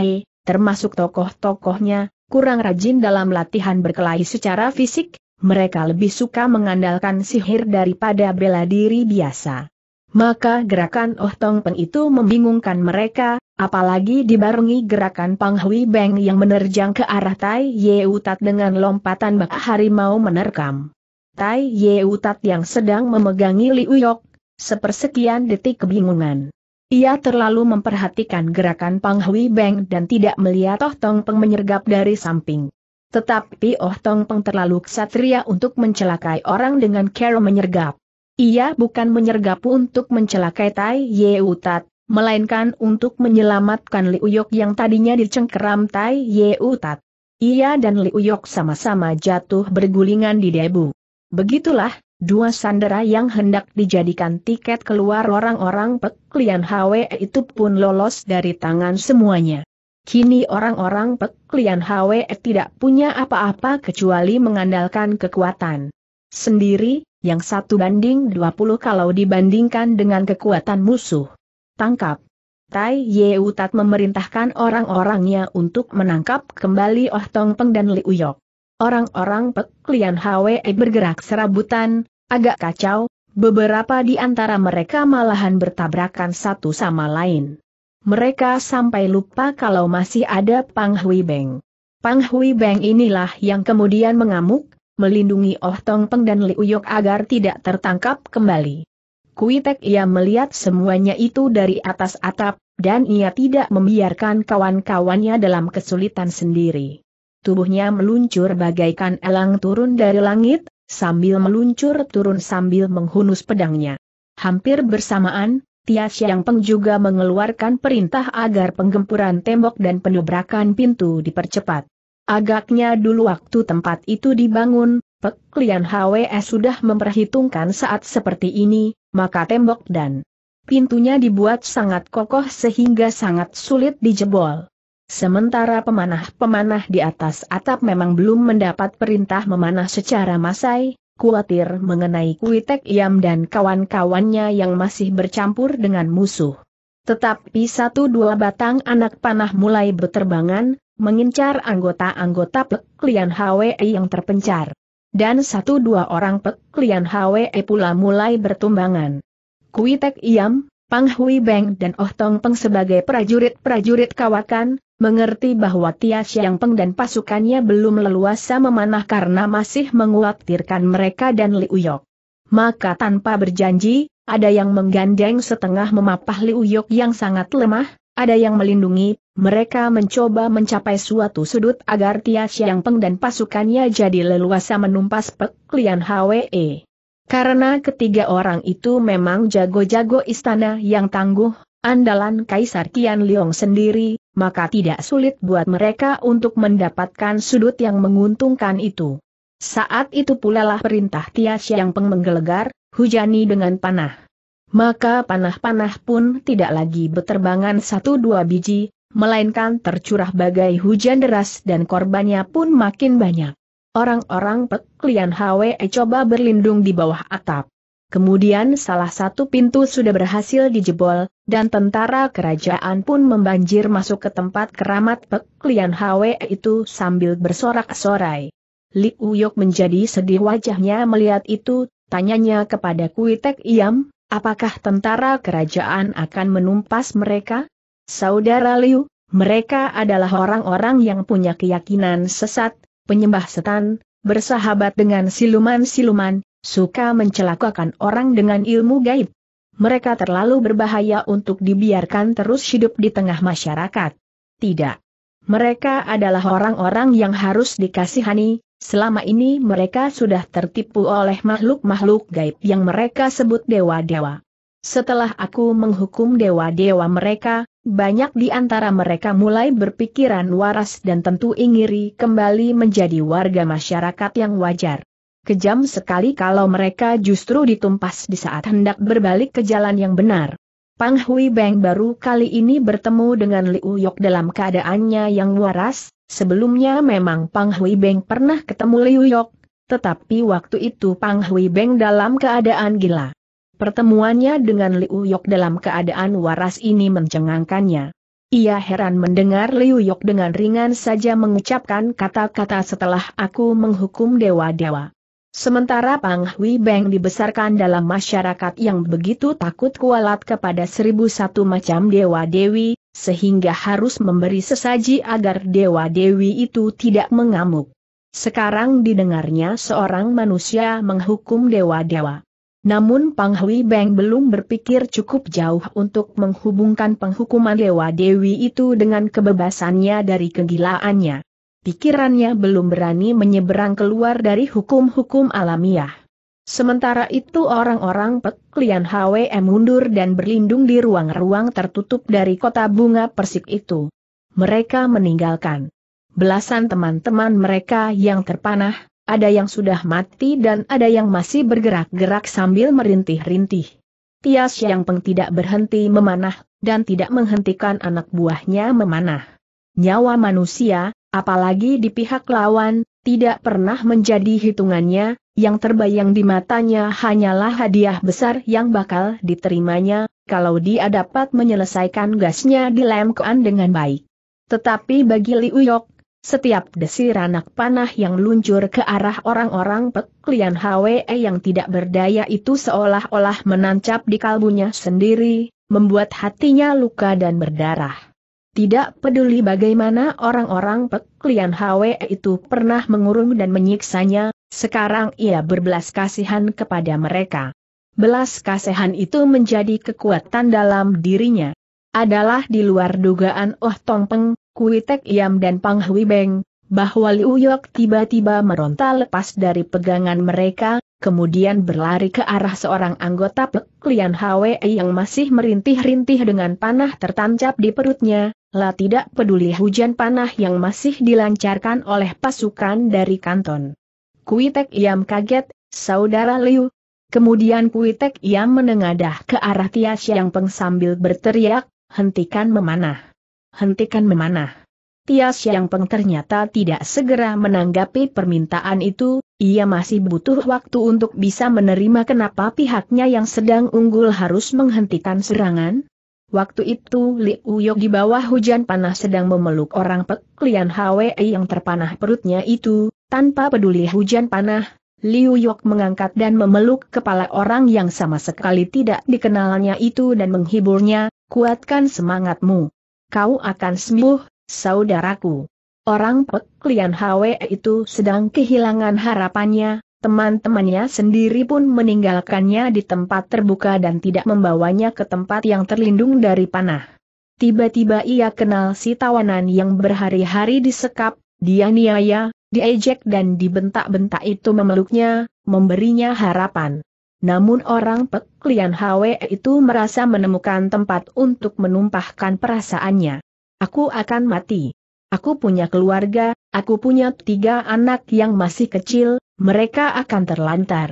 [SPEAKER 1] termasuk tokoh-tokohnya, kurang rajin dalam latihan berkelahi secara fisik, mereka lebih suka mengandalkan sihir daripada bela diri biasa. Maka gerakan Oh Tong Peng itu membingungkan mereka, Apalagi dibarengi gerakan Pang Hui Beng yang menerjang ke arah Tai Ye Utat dengan lompatan bak harimau menerkam. Tai Ye Utat yang sedang memegangi Liu sepersekian detik kebingungan. Ia terlalu memperhatikan gerakan Pang Hui Beng dan tidak melihat Oh Tong Peng menyergap dari samping. Tetapi Oh Tong Peng terlalu ksatria untuk mencelakai orang dengan cara menyergap. Ia bukan menyergap untuk mencelakai Tai Ye Utat, melainkan untuk menyelamatkan Liu yang tadinya dicengkeram Tai Ye Utat, Ia dan Liu sama-sama jatuh bergulingan di debu. Begitulah, dua sandera yang hendak dijadikan tiket keluar orang-orang peklian Hwe itu pun lolos dari tangan semuanya. Kini orang-orang peklian Hwe tidak punya apa-apa kecuali mengandalkan kekuatan sendiri, yang satu banding 20 kalau dibandingkan dengan kekuatan musuh tangkap. Tai Ye Utat memerintahkan orang-orangnya untuk menangkap kembali Oh Tong Peng dan Li Uyok. Orang-orang Pek Lian Hwe bergerak serabutan, agak kacau, beberapa di antara mereka malahan bertabrakan satu sama lain. Mereka sampai lupa kalau masih ada Pang Hui Beng. Pang Hui Beng inilah yang kemudian mengamuk, melindungi Oh Tong Peng dan Li Uyok agar tidak tertangkap kembali. Kuitek ia melihat semuanya itu dari atas atap, dan ia tidak membiarkan kawan-kawannya dalam kesulitan sendiri. Tubuhnya meluncur bagaikan elang turun dari langit, sambil meluncur turun sambil menghunus pedangnya. Hampir bersamaan, Tia Peng juga mengeluarkan perintah agar penggempuran tembok dan penubrakan pintu dipercepat. Agaknya dulu waktu tempat itu dibangun, Pek Klian HWS sudah memperhitungkan saat seperti ini, maka tembok dan pintunya dibuat sangat kokoh sehingga sangat sulit dijebol. Sementara pemanah-pemanah di atas atap memang belum mendapat perintah memanah secara masai, khawatir mengenai Kuitek Yam dan kawan-kawannya yang masih bercampur dengan musuh. Tetapi satu dua batang anak panah mulai berterbangan, mengincar anggota-anggota Pek Klian HWE yang terpencar. Dan satu dua orang peklian Hwe e pula mulai bertumbangan. Kui Tek Iam, Pang Hui Beng dan Oh Tong Peng sebagai prajurit-prajurit kawakan, mengerti bahwa Tia Siang Peng dan pasukannya belum leluasa memanah karena masih menguatirkan mereka dan Li Uyok. Maka tanpa berjanji, ada yang menggandeng setengah memapah Liu Yok yang sangat lemah, ada yang melindungi, mereka mencoba mencapai suatu sudut agar Tia Xiang Peng dan pasukannya jadi leluasa menumpas peklian HWE. Karena ketiga orang itu memang jago-jago istana yang tangguh, andalan Kaisar Qian Leong sendiri, maka tidak sulit buat mereka untuk mendapatkan sudut yang menguntungkan itu. Saat itu pula lah perintah Tia Xiang Peng menggelegar, hujani dengan panah maka panah-panah pun tidak lagi beterbangan satu dua biji, melainkan tercurah bagai hujan deras dan korbannya pun makin banyak. Orang-orang peklian HWE coba berlindung di bawah atap. Kemudian salah satu pintu sudah berhasil dijebol, dan tentara kerajaan pun membanjir masuk ke tempat keramat peklian HWE itu sambil bersorak-sorai. Li Uyok menjadi sedih wajahnya melihat itu, tanyanya kepada Kuitek Iam, Apakah tentara kerajaan akan menumpas mereka? Saudara Liu, mereka adalah orang-orang yang punya keyakinan sesat, penyembah setan, bersahabat dengan siluman-siluman, suka mencelakakan orang dengan ilmu gaib. Mereka terlalu berbahaya untuk dibiarkan terus hidup di tengah masyarakat. Tidak. Mereka adalah orang-orang yang harus dikasihani, Selama ini mereka sudah tertipu oleh makhluk-makhluk gaib yang mereka sebut dewa-dewa. Setelah aku menghukum dewa-dewa mereka, banyak di antara mereka mulai berpikiran waras dan tentu ingiri kembali menjadi warga masyarakat yang wajar. Kejam sekali kalau mereka justru ditumpas di saat hendak berbalik ke jalan yang benar. Pang Hui Beng baru kali ini bertemu dengan Liu Yok dalam keadaannya yang waras, Sebelumnya memang Pang Hui Beng pernah ketemu Liu Yok, tetapi waktu itu Pang Hui Beng dalam keadaan gila. Pertemuannya dengan Liu Yok dalam keadaan waras ini mencengangkannya. Ia heran mendengar Liu Yok dengan ringan saja mengucapkan kata-kata setelah aku menghukum dewa-dewa. Sementara Pang Hui Beng dibesarkan dalam masyarakat yang begitu takut kualat kepada seribu satu macam dewa-dewi, sehingga harus memberi sesaji agar dewa-dewi itu tidak mengamuk. Sekarang didengarnya seorang manusia menghukum dewa-dewa. Namun Pang Hui Beng belum berpikir cukup jauh untuk menghubungkan penghukuman Dewa Dewi itu dengan kebebasannya dari kegilaannya. Pikirannya belum berani menyeberang keluar dari hukum-hukum alamiah. Sementara itu orang-orang peklian HWM mundur dan berlindung di ruang-ruang tertutup dari kota bunga persik itu. Mereka meninggalkan belasan teman-teman mereka yang terpanah, ada yang sudah mati dan ada yang masih bergerak-gerak sambil merintih-rintih. Tias yang Peng tidak berhenti memanah, dan tidak menghentikan anak buahnya memanah. Nyawa manusia, apalagi di pihak lawan, tidak pernah menjadi hitungannya, yang terbayang di matanya hanyalah hadiah besar yang bakal diterimanya, kalau dia dapat menyelesaikan gasnya di Lemkoan dengan baik. Tetapi bagi Liu Yok, setiap desiran anak panah yang luncur ke arah orang-orang peklian HWE yang tidak berdaya itu seolah-olah menancap di kalbunya sendiri, membuat hatinya luka dan berdarah. Tidak peduli bagaimana orang-orang peklian HWE itu pernah mengurung dan menyiksanya, sekarang ia berbelas kasihan kepada mereka. Belas kasihan itu menjadi kekuatan dalam dirinya. Adalah di luar dugaan Oh Tong Peng, Kui Tek Iam dan Pang Hui Beng, bahwa Liu Yok tiba-tiba meronta lepas dari pegangan mereka, kemudian berlari ke arah seorang anggota Pek Lian Hwe yang masih merintih-rintih dengan panah tertancap di perutnya, lah tidak peduli hujan panah yang masih dilancarkan oleh pasukan dari kanton. Kuitek Iam kaget, saudara Liu. Kemudian Kuitek Iam menengadah ke arah Tia Siang Peng sambil berteriak, hentikan memanah. Hentikan memanah. Tia Siang Peng ternyata tidak segera menanggapi permintaan itu, ia masih butuh waktu untuk bisa menerima kenapa pihaknya yang sedang unggul harus menghentikan serangan. Waktu itu Li Uyok di bawah hujan panas sedang memeluk orang peklian Hwei yang terpanah perutnya itu, tanpa peduli hujan panah, Liu Yok mengangkat dan memeluk kepala orang yang sama sekali tidak dikenalnya itu dan menghiburnya, kuatkan semangatmu. Kau akan sembuh, saudaraku. Orang Pek Lian Hwe itu sedang kehilangan harapannya, teman-temannya sendiri pun meninggalkannya di tempat terbuka dan tidak membawanya ke tempat yang terlindung dari panah. Tiba-tiba ia kenal si tawanan yang berhari-hari disekap, dia niaya, diejek dan dibentak-bentak itu memeluknya, memberinya harapan. Namun orang Pek Lian Hwe itu merasa menemukan tempat untuk menumpahkan perasaannya. Aku akan mati. Aku punya keluarga, aku punya tiga anak yang masih kecil, mereka akan terlantar.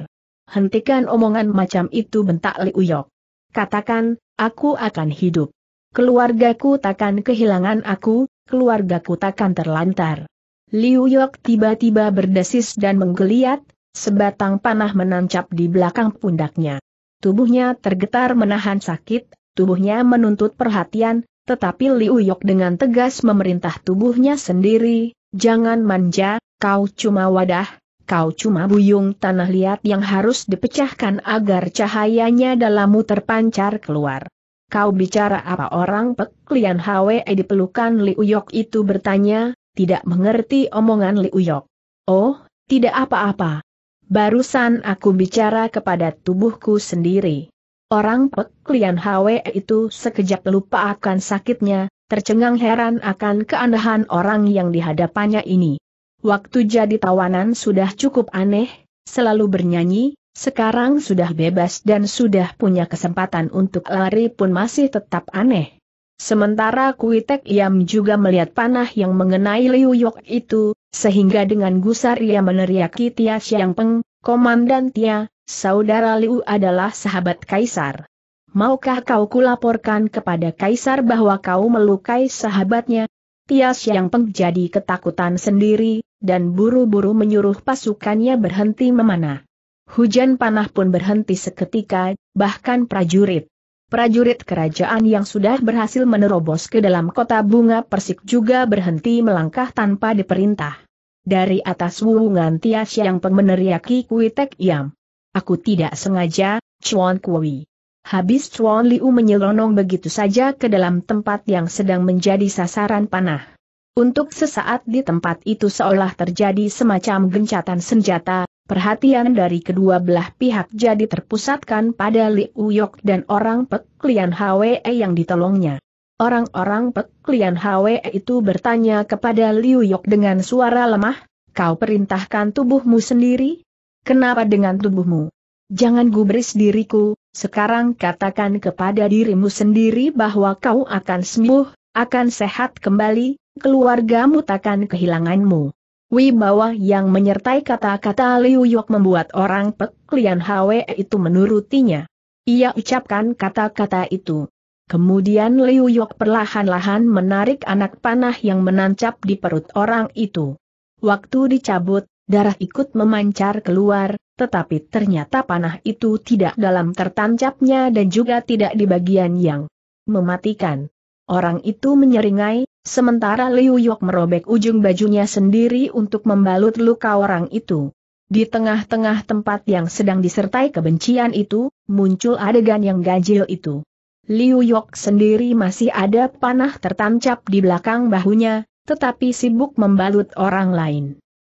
[SPEAKER 1] Hentikan omongan macam itu bentak Li Uyok. Katakan, aku akan hidup. Keluargaku takkan kehilangan aku, keluargaku takkan terlantar. Liu Yok tiba-tiba berdesis dan menggeliat, sebatang panah menancap di belakang pundaknya. Tubuhnya tergetar menahan sakit, tubuhnya menuntut perhatian, tetapi Liu Yok dengan tegas memerintah tubuhnya sendiri, jangan manja, kau cuma wadah, kau cuma buyung tanah liat yang harus dipecahkan agar cahayanya dalammu terpancar keluar. Kau bicara apa orang peklian Hwe di pelukan Liu Yok itu bertanya, tidak mengerti omongan Liu Yok. Oh, tidak apa-apa. Barusan aku bicara kepada tubuhku sendiri. Orang peklian Hwe itu sekejap lupa akan sakitnya, tercengang heran akan keanehan orang yang dihadapannya ini. Waktu jadi tawanan sudah cukup aneh, selalu bernyanyi, sekarang sudah bebas dan sudah punya kesempatan untuk lari pun masih tetap aneh. Sementara Kuitek Yam juga melihat panah yang mengenai Liu Yok itu, sehingga dengan gusar ia meneriaki Tia Xiang Peng, Komandan Tia, saudara Liu adalah sahabat Kaisar. Maukah kau kulaporkan kepada Kaisar bahwa kau melukai sahabatnya? Tia Xiang Peng jadi ketakutan sendiri, dan buru-buru menyuruh pasukannya berhenti memanah. Hujan panah pun berhenti seketika, bahkan prajurit prajurit kerajaan yang sudah berhasil menerobos ke dalam kota bunga persik juga berhenti melangkah tanpa diperintah. Dari atas wuungan Tias yang pembeneriaki Kui Tek Yam. Aku tidak sengaja, Chuan Kui. Habis Chuan Liu menyelonong begitu saja ke dalam tempat yang sedang menjadi sasaran panah. Untuk sesaat di tempat itu seolah terjadi semacam gencatan senjata, Perhatian dari kedua belah pihak jadi terpusatkan pada Liu Uyok dan orang Pek Lian Hwe yang ditolongnya. Orang-orang Pek Lian Hwe itu bertanya kepada Liu Uyok dengan suara lemah, kau perintahkan tubuhmu sendiri? Kenapa dengan tubuhmu? Jangan gubris diriku, sekarang katakan kepada dirimu sendiri bahwa kau akan sembuh, akan sehat kembali, keluargamu takkan kehilanganmu. Wibawa yang menyertai kata-kata Liu Yok membuat orang Pek Lian Hwe itu menurutinya. Ia ucapkan kata-kata itu. Kemudian Liu Yok perlahan-lahan menarik anak panah yang menancap di perut orang itu. Waktu dicabut, darah ikut memancar keluar, tetapi ternyata panah itu tidak dalam tertancapnya dan juga tidak di bagian yang mematikan. Orang itu menyeringai, Sementara Liu Yok merobek ujung bajunya sendiri untuk membalut luka orang itu. Di tengah-tengah tempat yang sedang disertai kebencian itu, muncul adegan yang ganjil itu. Liu Yok sendiri masih ada panah tertancap di belakang bahunya, tetapi sibuk membalut orang lain.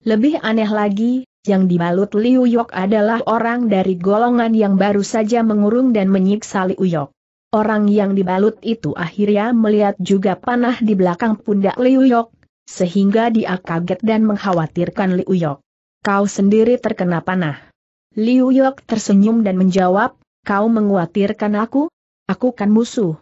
[SPEAKER 1] Lebih aneh lagi, yang dibalut Liu Yok adalah orang dari golongan yang baru saja mengurung dan menyiksa Liu Yok. Orang yang dibalut itu akhirnya melihat juga panah di belakang pundak Liu Yok, sehingga dia kaget dan mengkhawatirkan Liu Yok. Kau sendiri terkena panah. Liu Yok tersenyum dan menjawab, kau mengkhawatirkan aku? Aku kan musuh.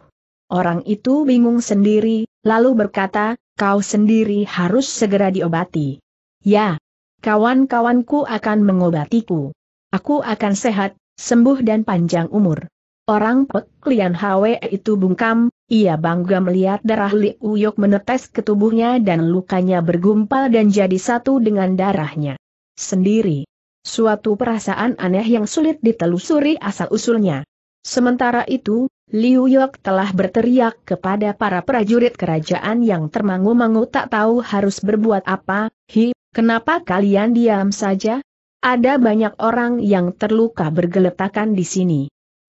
[SPEAKER 1] Orang itu bingung sendiri, lalu berkata, kau sendiri harus segera diobati. Ya, kawan-kawanku akan mengobatiku. Aku akan sehat, sembuh dan panjang umur. Orang Pek Lian Hwe itu bungkam, ia bangga melihat darah Li Uyok menetes ke tubuhnya dan lukanya bergumpal dan jadi satu dengan darahnya. Sendiri. Suatu perasaan aneh yang sulit ditelusuri asal-usulnya. Sementara itu, Liu Yok telah berteriak kepada para prajurit kerajaan yang termangu-mangu tak tahu harus berbuat apa, Hi, kenapa kalian diam saja? Ada banyak orang yang terluka bergeletakan di sini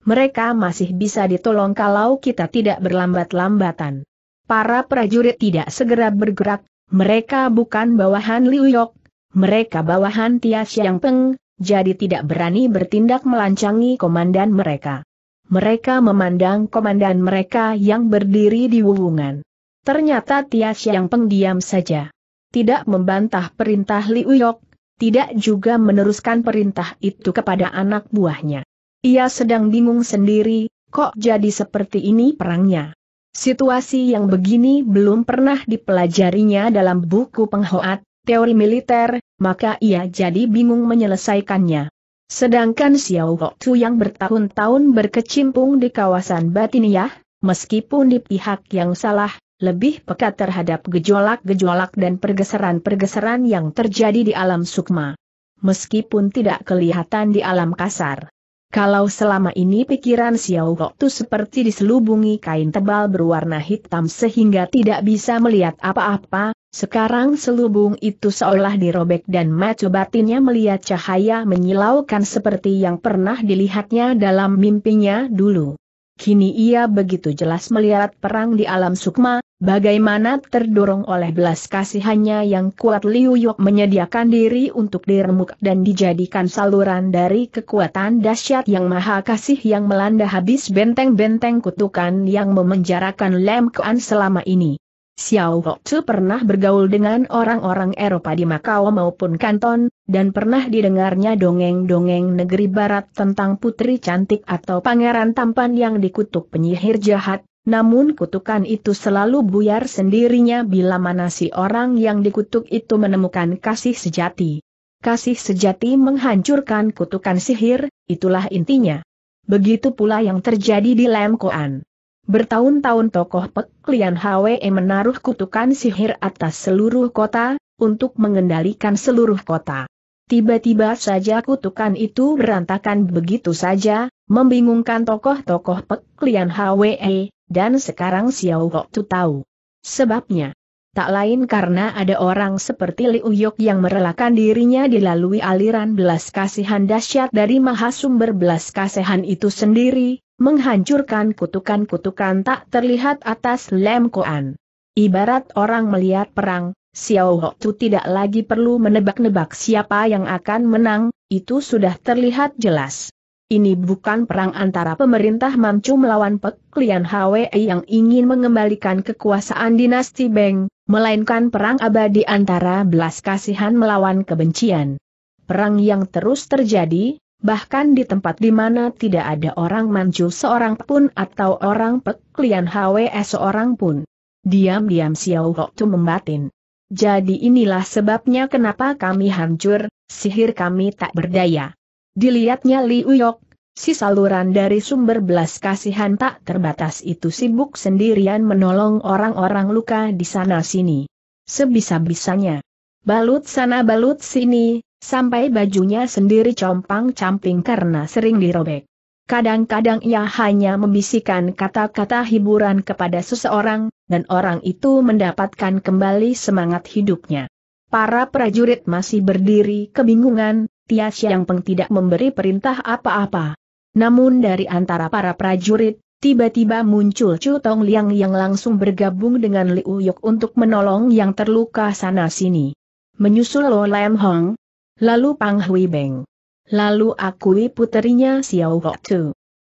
[SPEAKER 1] mereka masih bisa ditolong kalau kita tidak berlambat-lambatan. Para prajurit tidak segera bergerak, mereka bukan bawahan Liu Yok, mereka bawahan Tia Xiang Peng, jadi tidak berani bertindak melancangi komandan mereka. Mereka memandang komandan mereka yang berdiri di wuwungan. Ternyata Tia Xiang Peng diam saja. Tidak membantah perintah Liu Yok, tidak juga meneruskan perintah itu kepada anak buahnya. Ia sedang bingung sendiri, kok jadi seperti ini perangnya. Situasi yang begini belum pernah dipelajarinya dalam buku penghoat, teori militer, maka ia jadi bingung menyelesaikannya. Sedangkan Xiao Hoktu yang bertahun-tahun berkecimpung di kawasan Batiniah, meskipun di pihak yang salah, lebih peka terhadap gejolak-gejolak dan pergeseran-pergeseran yang terjadi di alam sukma. Meskipun tidak kelihatan di alam kasar. Kalau selama ini pikiran Xiao Goktu seperti diselubungi kain tebal berwarna hitam sehingga tidak bisa melihat apa-apa, sekarang selubung itu seolah dirobek dan macu batinnya melihat cahaya menyilaukan seperti yang pernah dilihatnya dalam mimpinya dulu. Kini ia begitu jelas melihat perang di alam sukma, bagaimana terdorong oleh belas kasihannya yang kuat Liu Yok menyediakan diri untuk diremuk dan dijadikan saluran dari kekuatan dahsyat yang maha kasih yang melanda habis benteng-benteng kutukan yang memenjarakan Lem Kuan selama ini. Xiao Hok Tzu pernah bergaul dengan orang-orang Eropa di Makau maupun Kanton, dan pernah didengarnya dongeng-dongeng negeri barat tentang putri cantik atau pangeran tampan yang dikutuk penyihir jahat, namun kutukan itu selalu buyar sendirinya bila mana si orang yang dikutuk itu menemukan kasih sejati. Kasih sejati menghancurkan kutukan sihir, itulah intinya. Begitu pula yang terjadi di Lemkoan. Bertahun-tahun tokoh Pek Lian Hwe menaruh kutukan sihir atas seluruh kota, untuk mengendalikan seluruh kota. Tiba-tiba saja kutukan itu berantakan begitu saja, membingungkan tokoh-tokoh peklian HWE, dan sekarang Xiao Ho Tu tahu. Sebabnya, tak lain karena ada orang seperti Liu Yok yang merelakan dirinya dilalui aliran belas kasihan dahsyat dari mahasumber belas kasihan itu sendiri, menghancurkan kutukan-kutukan tak terlihat atas Lem Koan. Ibarat orang melihat perang, Xiao Hotu tidak lagi perlu menebak-nebak siapa yang akan menang, itu sudah terlihat jelas. Ini bukan perang antara pemerintah Manchu melawan Pek Lian Hwe yang ingin mengembalikan kekuasaan dinasti Beng, melainkan perang abadi antara belas kasihan melawan kebencian. Perang yang terus terjadi, bahkan di tempat di mana tidak ada orang Manchu seorang pun atau orang Pek Lian Hwe seorang pun. Diam-diam Xiao Hok membatin. Jadi inilah sebabnya kenapa kami hancur, sihir kami tak berdaya. Dilihatnya Li Uyok, si saluran dari sumber belas kasihan tak terbatas itu sibuk sendirian menolong orang-orang luka di sana-sini. Sebisa-bisanya. Balut sana balut sini, sampai bajunya sendiri compang-camping karena sering dirobek. Kadang-kadang ia hanya membisikkan kata-kata hiburan kepada seseorang, dan orang itu mendapatkan kembali semangat hidupnya. Para prajurit masih berdiri kebingungan, Tia Siang Peng tidak memberi perintah apa-apa. Namun dari antara para prajurit, tiba-tiba muncul Chu Tong Liang yang langsung bergabung dengan Liu Yok untuk menolong yang terluka sana-sini. Menyusul Lo Lam Hong, lalu Pang Hui Beng. Lalu akui puterinya Xiao Hok Tu.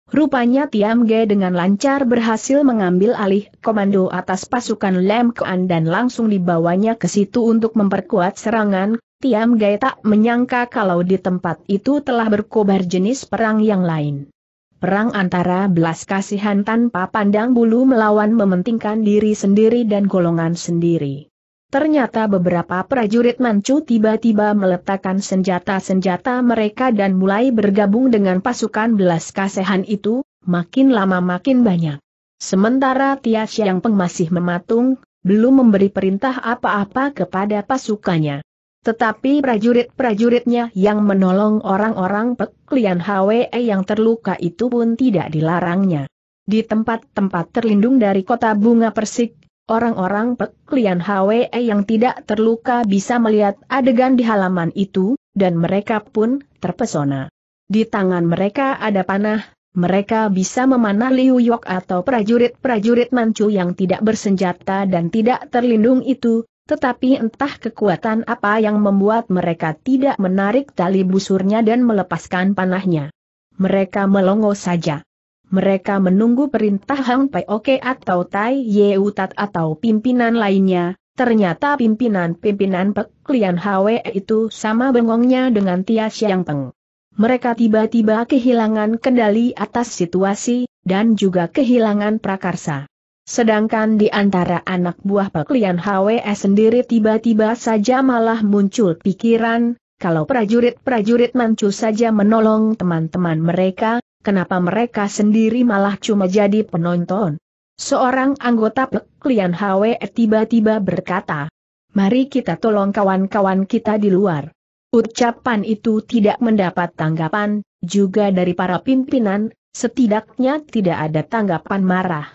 [SPEAKER 1] Rupanya Tiam Ge dengan lancar berhasil mengambil alih komando atas pasukan Lem Kuan dan langsung dibawanya ke situ untuk memperkuat serangan. Tiam Ge tak menyangka kalau di tempat itu telah berkobar jenis perang yang lain. Perang antara belas kasihan tanpa pandang bulu melawan mementingkan diri sendiri dan golongan sendiri. Ternyata beberapa prajurit Manchu tiba-tiba meletakkan senjata-senjata mereka dan mulai bergabung dengan pasukan belas kasehan itu, makin lama makin banyak. Sementara Tia Xiang Peng masih mematung, belum memberi perintah apa-apa kepada pasukannya. Tetapi prajurit-prajuritnya yang menolong orang-orang peklian HWE yang terluka itu pun tidak dilarangnya. Di tempat-tempat terlindung dari kota bunga persik, Orang-orang peklian HWE yang tidak terluka bisa melihat adegan di halaman itu, dan mereka pun terpesona. Di tangan mereka ada panah, mereka bisa memanah Liu Yok atau prajurit-prajurit Manchu yang tidak bersenjata dan tidak terlindung itu, tetapi entah kekuatan apa yang membuat mereka tidak menarik tali busurnya dan melepaskan panahnya. Mereka melongo saja. Mereka menunggu perintah Hang Pai Oke atau Tai Ye Utat atau pimpinan lainnya, ternyata pimpinan-pimpinan peklian Hwe itu sama bengongnya dengan Tia Xiang Peng. Mereka tiba-tiba kehilangan kendali atas situasi, dan juga kehilangan prakarsa. Sedangkan di antara anak buah peklian HWS sendiri tiba-tiba saja malah muncul pikiran, kalau prajurit-prajurit Manchu saja menolong teman-teman mereka, kenapa mereka sendiri malah cuma jadi penonton? Seorang anggota Peklian HWE tiba-tiba berkata, Mari kita tolong kawan-kawan kita di luar. Ucapan itu tidak mendapat tanggapan, juga dari para pimpinan, setidaknya tidak ada tanggapan marah.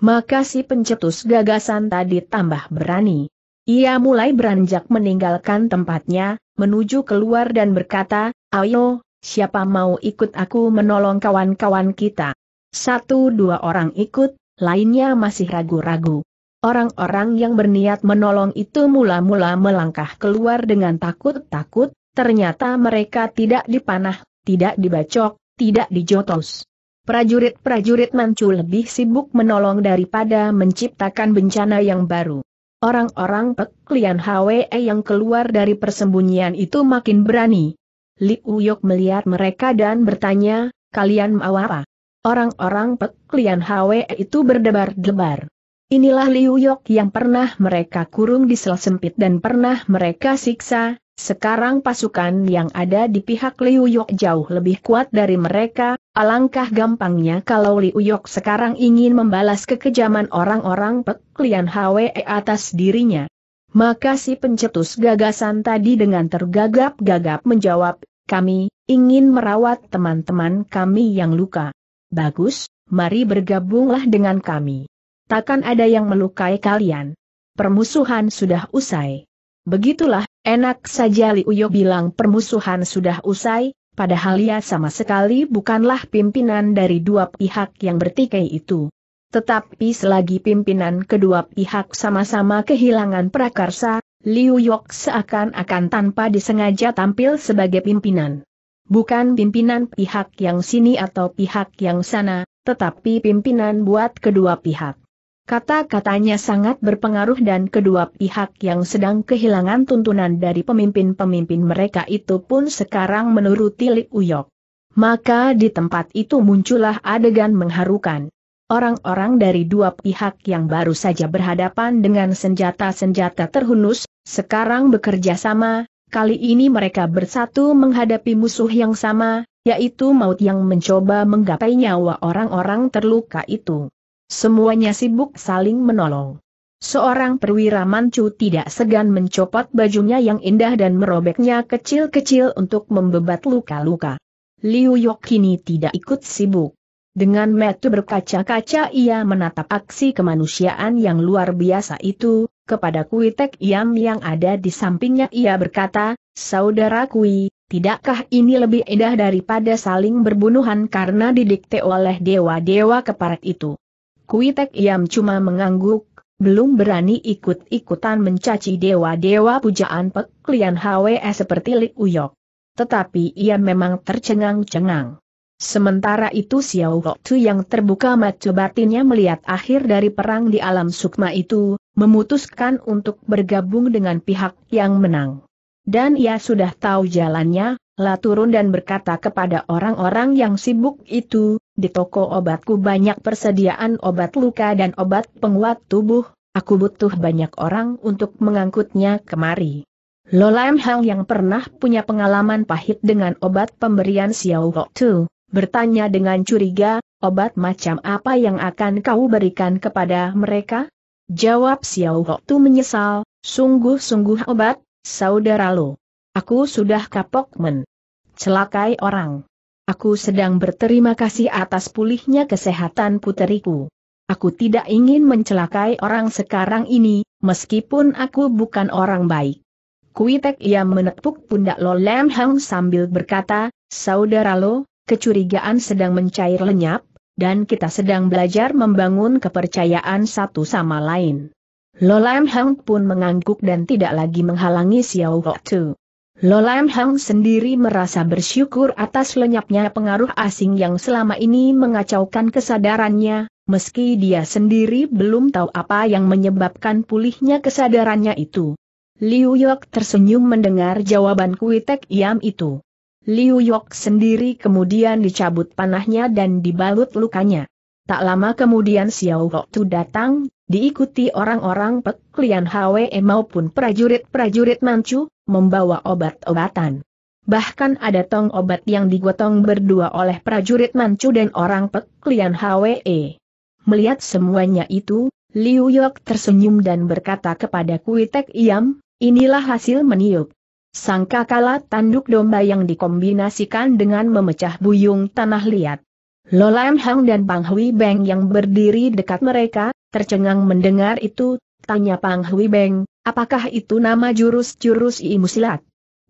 [SPEAKER 1] Maka si pencetus gagasan tadi tambah berani. Ia mulai beranjak meninggalkan tempatnya, menuju keluar dan berkata, Ayo, siapa mau ikut aku menolong kawan-kawan kita? Satu dua orang ikut, lainnya masih ragu-ragu. Orang-orang yang berniat menolong itu mula-mula melangkah keluar dengan takut-takut, ternyata mereka tidak dipanah, tidak dibacok, tidak dijotos. Prajurit-prajurit Manchu lebih sibuk menolong daripada menciptakan bencana yang baru. Orang-orang peklian Hwe yang keluar dari persembunyian itu makin berani. Li Uyok melihat mereka dan bertanya, kalian mau apa? Orang-orang peklian Hwe itu berdebar-debar. Inilah Li Uyok yang pernah mereka kurung di sel sempit dan pernah mereka siksa, sekarang pasukan yang ada di pihak Liu Yok jauh lebih kuat dari mereka, alangkah gampangnya kalau Liu Yok sekarang ingin membalas kekejaman orang-orang Pek Lian Hwe atas dirinya. Maka si pencetus gagasan tadi dengan tergagap-gagap menjawab, kami ingin merawat teman-teman kami yang luka. Bagus, mari bergabunglah dengan kami. Takkan ada yang melukai kalian. Permusuhan sudah usai. Begitulah, enak saja Liuyo bilang permusuhan sudah usai, padahal ia sama sekali bukanlah pimpinan dari dua pihak yang bertikai itu. Tetapi selagi pimpinan kedua pihak sama-sama kehilangan prakarsa, Liu Yok seakan-akan tanpa disengaja tampil sebagai pimpinan. Bukan pimpinan pihak yang sini atau pihak yang sana, tetapi pimpinan buat kedua pihak. Kata-katanya sangat berpengaruh dan kedua pihak yang sedang kehilangan tuntunan dari pemimpin-pemimpin mereka itu pun sekarang menuruti Li Uyok. Maka di tempat itu muncullah adegan mengharukan. Orang-orang dari dua pihak yang baru saja berhadapan dengan senjata-senjata terhunus, sekarang bekerja sama, kali ini mereka bersatu menghadapi musuh yang sama, yaitu maut yang mencoba menggapai nyawa orang-orang terluka itu. Semuanya sibuk saling menolong. Seorang perwira mancu tidak segan mencopot bajunya yang indah dan merobeknya kecil-kecil untuk membebat luka-luka. Liu Yok kini tidak ikut sibuk. Dengan metu berkaca-kaca ia menatap aksi kemanusiaan yang luar biasa itu, kepada Kui Tek Yam yang ada di sampingnya ia berkata, Saudara Kui, tidakkah ini lebih indah daripada saling berbunuhan karena didikte oleh dewa-dewa keparat itu? Kuitek Yam cuma mengangguk, belum berani ikut-ikutan mencaci dewa-dewa pujaan peklian Hwe seperti Li Uyok. Tetapi ia memang tercengang-cengang. Sementara itu Xiao Tu yang terbuka mata batinnya melihat akhir dari perang di alam sukma itu, memutuskan untuk bergabung dengan pihak yang menang. Dan ia sudah tahu jalannya, La turun dan berkata kepada orang-orang yang sibuk itu, di toko obatku banyak persediaan obat luka dan obat penguat tubuh, aku butuh banyak orang untuk mengangkutnya kemari. Lolam Hang yang pernah punya pengalaman pahit dengan obat pemberian Xiao Tu, bertanya dengan curiga, obat macam apa yang akan kau berikan kepada mereka? Jawab Xiao Tu menyesal, sungguh-sungguh obat, saudara lo. Aku sudah kapok men celakai orang. Aku sedang berterima kasih atas pulihnya kesehatan puteriku. Aku tidak ingin mencelakai orang sekarang ini, meskipun aku bukan orang baik. Kuitek ia menepuk pundak Lo Lam Hang sambil berkata, Saudara Lo, kecurigaan sedang mencair lenyap, dan kita sedang belajar membangun kepercayaan satu sama lain. Lo Lam Hang pun mengangguk dan tidak lagi menghalangi Xiao Ho Tu. Lolam Hang sendiri merasa bersyukur atas lenyapnya pengaruh asing yang selama ini mengacaukan kesadarannya, meski dia sendiri belum tahu apa yang menyebabkan pulihnya kesadarannya itu. Liu Yok tersenyum mendengar jawaban Kuitek Iam itu. Liu Yok sendiri kemudian dicabut panahnya dan dibalut lukanya. Tak lama kemudian Xiao Tu datang, diikuti orang-orang peklian Hwe maupun prajurit-prajurit Manchu, membawa obat-obatan. Bahkan ada tong obat yang digotong berdua oleh prajurit Manchu dan orang peklian Hwe. Melihat semuanya itu, Liu Yok tersenyum dan berkata kepada Kuitek Iam, inilah hasil meniup. Sangka kala tanduk domba yang dikombinasikan dengan memecah buyung tanah liat. Lo Hang dan Pang Hui Beng yang berdiri dekat mereka, tercengang mendengar itu, tanya Pang Hui Beng, apakah itu nama jurus-jurus ilmu silat?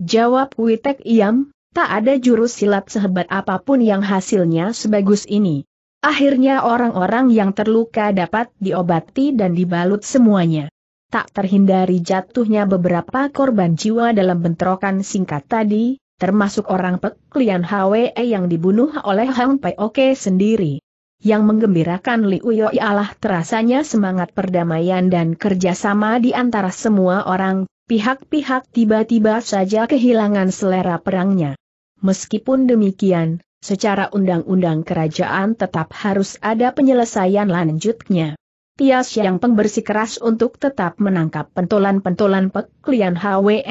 [SPEAKER 1] Jawab Tek Iam, tak ada jurus silat sehebat apapun yang hasilnya sebagus ini. Akhirnya orang-orang yang terluka dapat diobati dan dibalut semuanya. Tak terhindari jatuhnya beberapa korban jiwa dalam bentrokan singkat tadi, termasuk orang peklian Hwe yang dibunuh oleh Hang Pai Oke sendiri. Yang menggembirakan Li Uyo ialah terasanya semangat perdamaian dan kerjasama di antara semua orang, pihak-pihak tiba-tiba saja kehilangan selera perangnya. Meskipun demikian, secara undang-undang kerajaan tetap harus ada penyelesaian lanjutnya. Tias yang pembersih keras untuk tetap menangkap pentolan-pentolan peklian Hwe,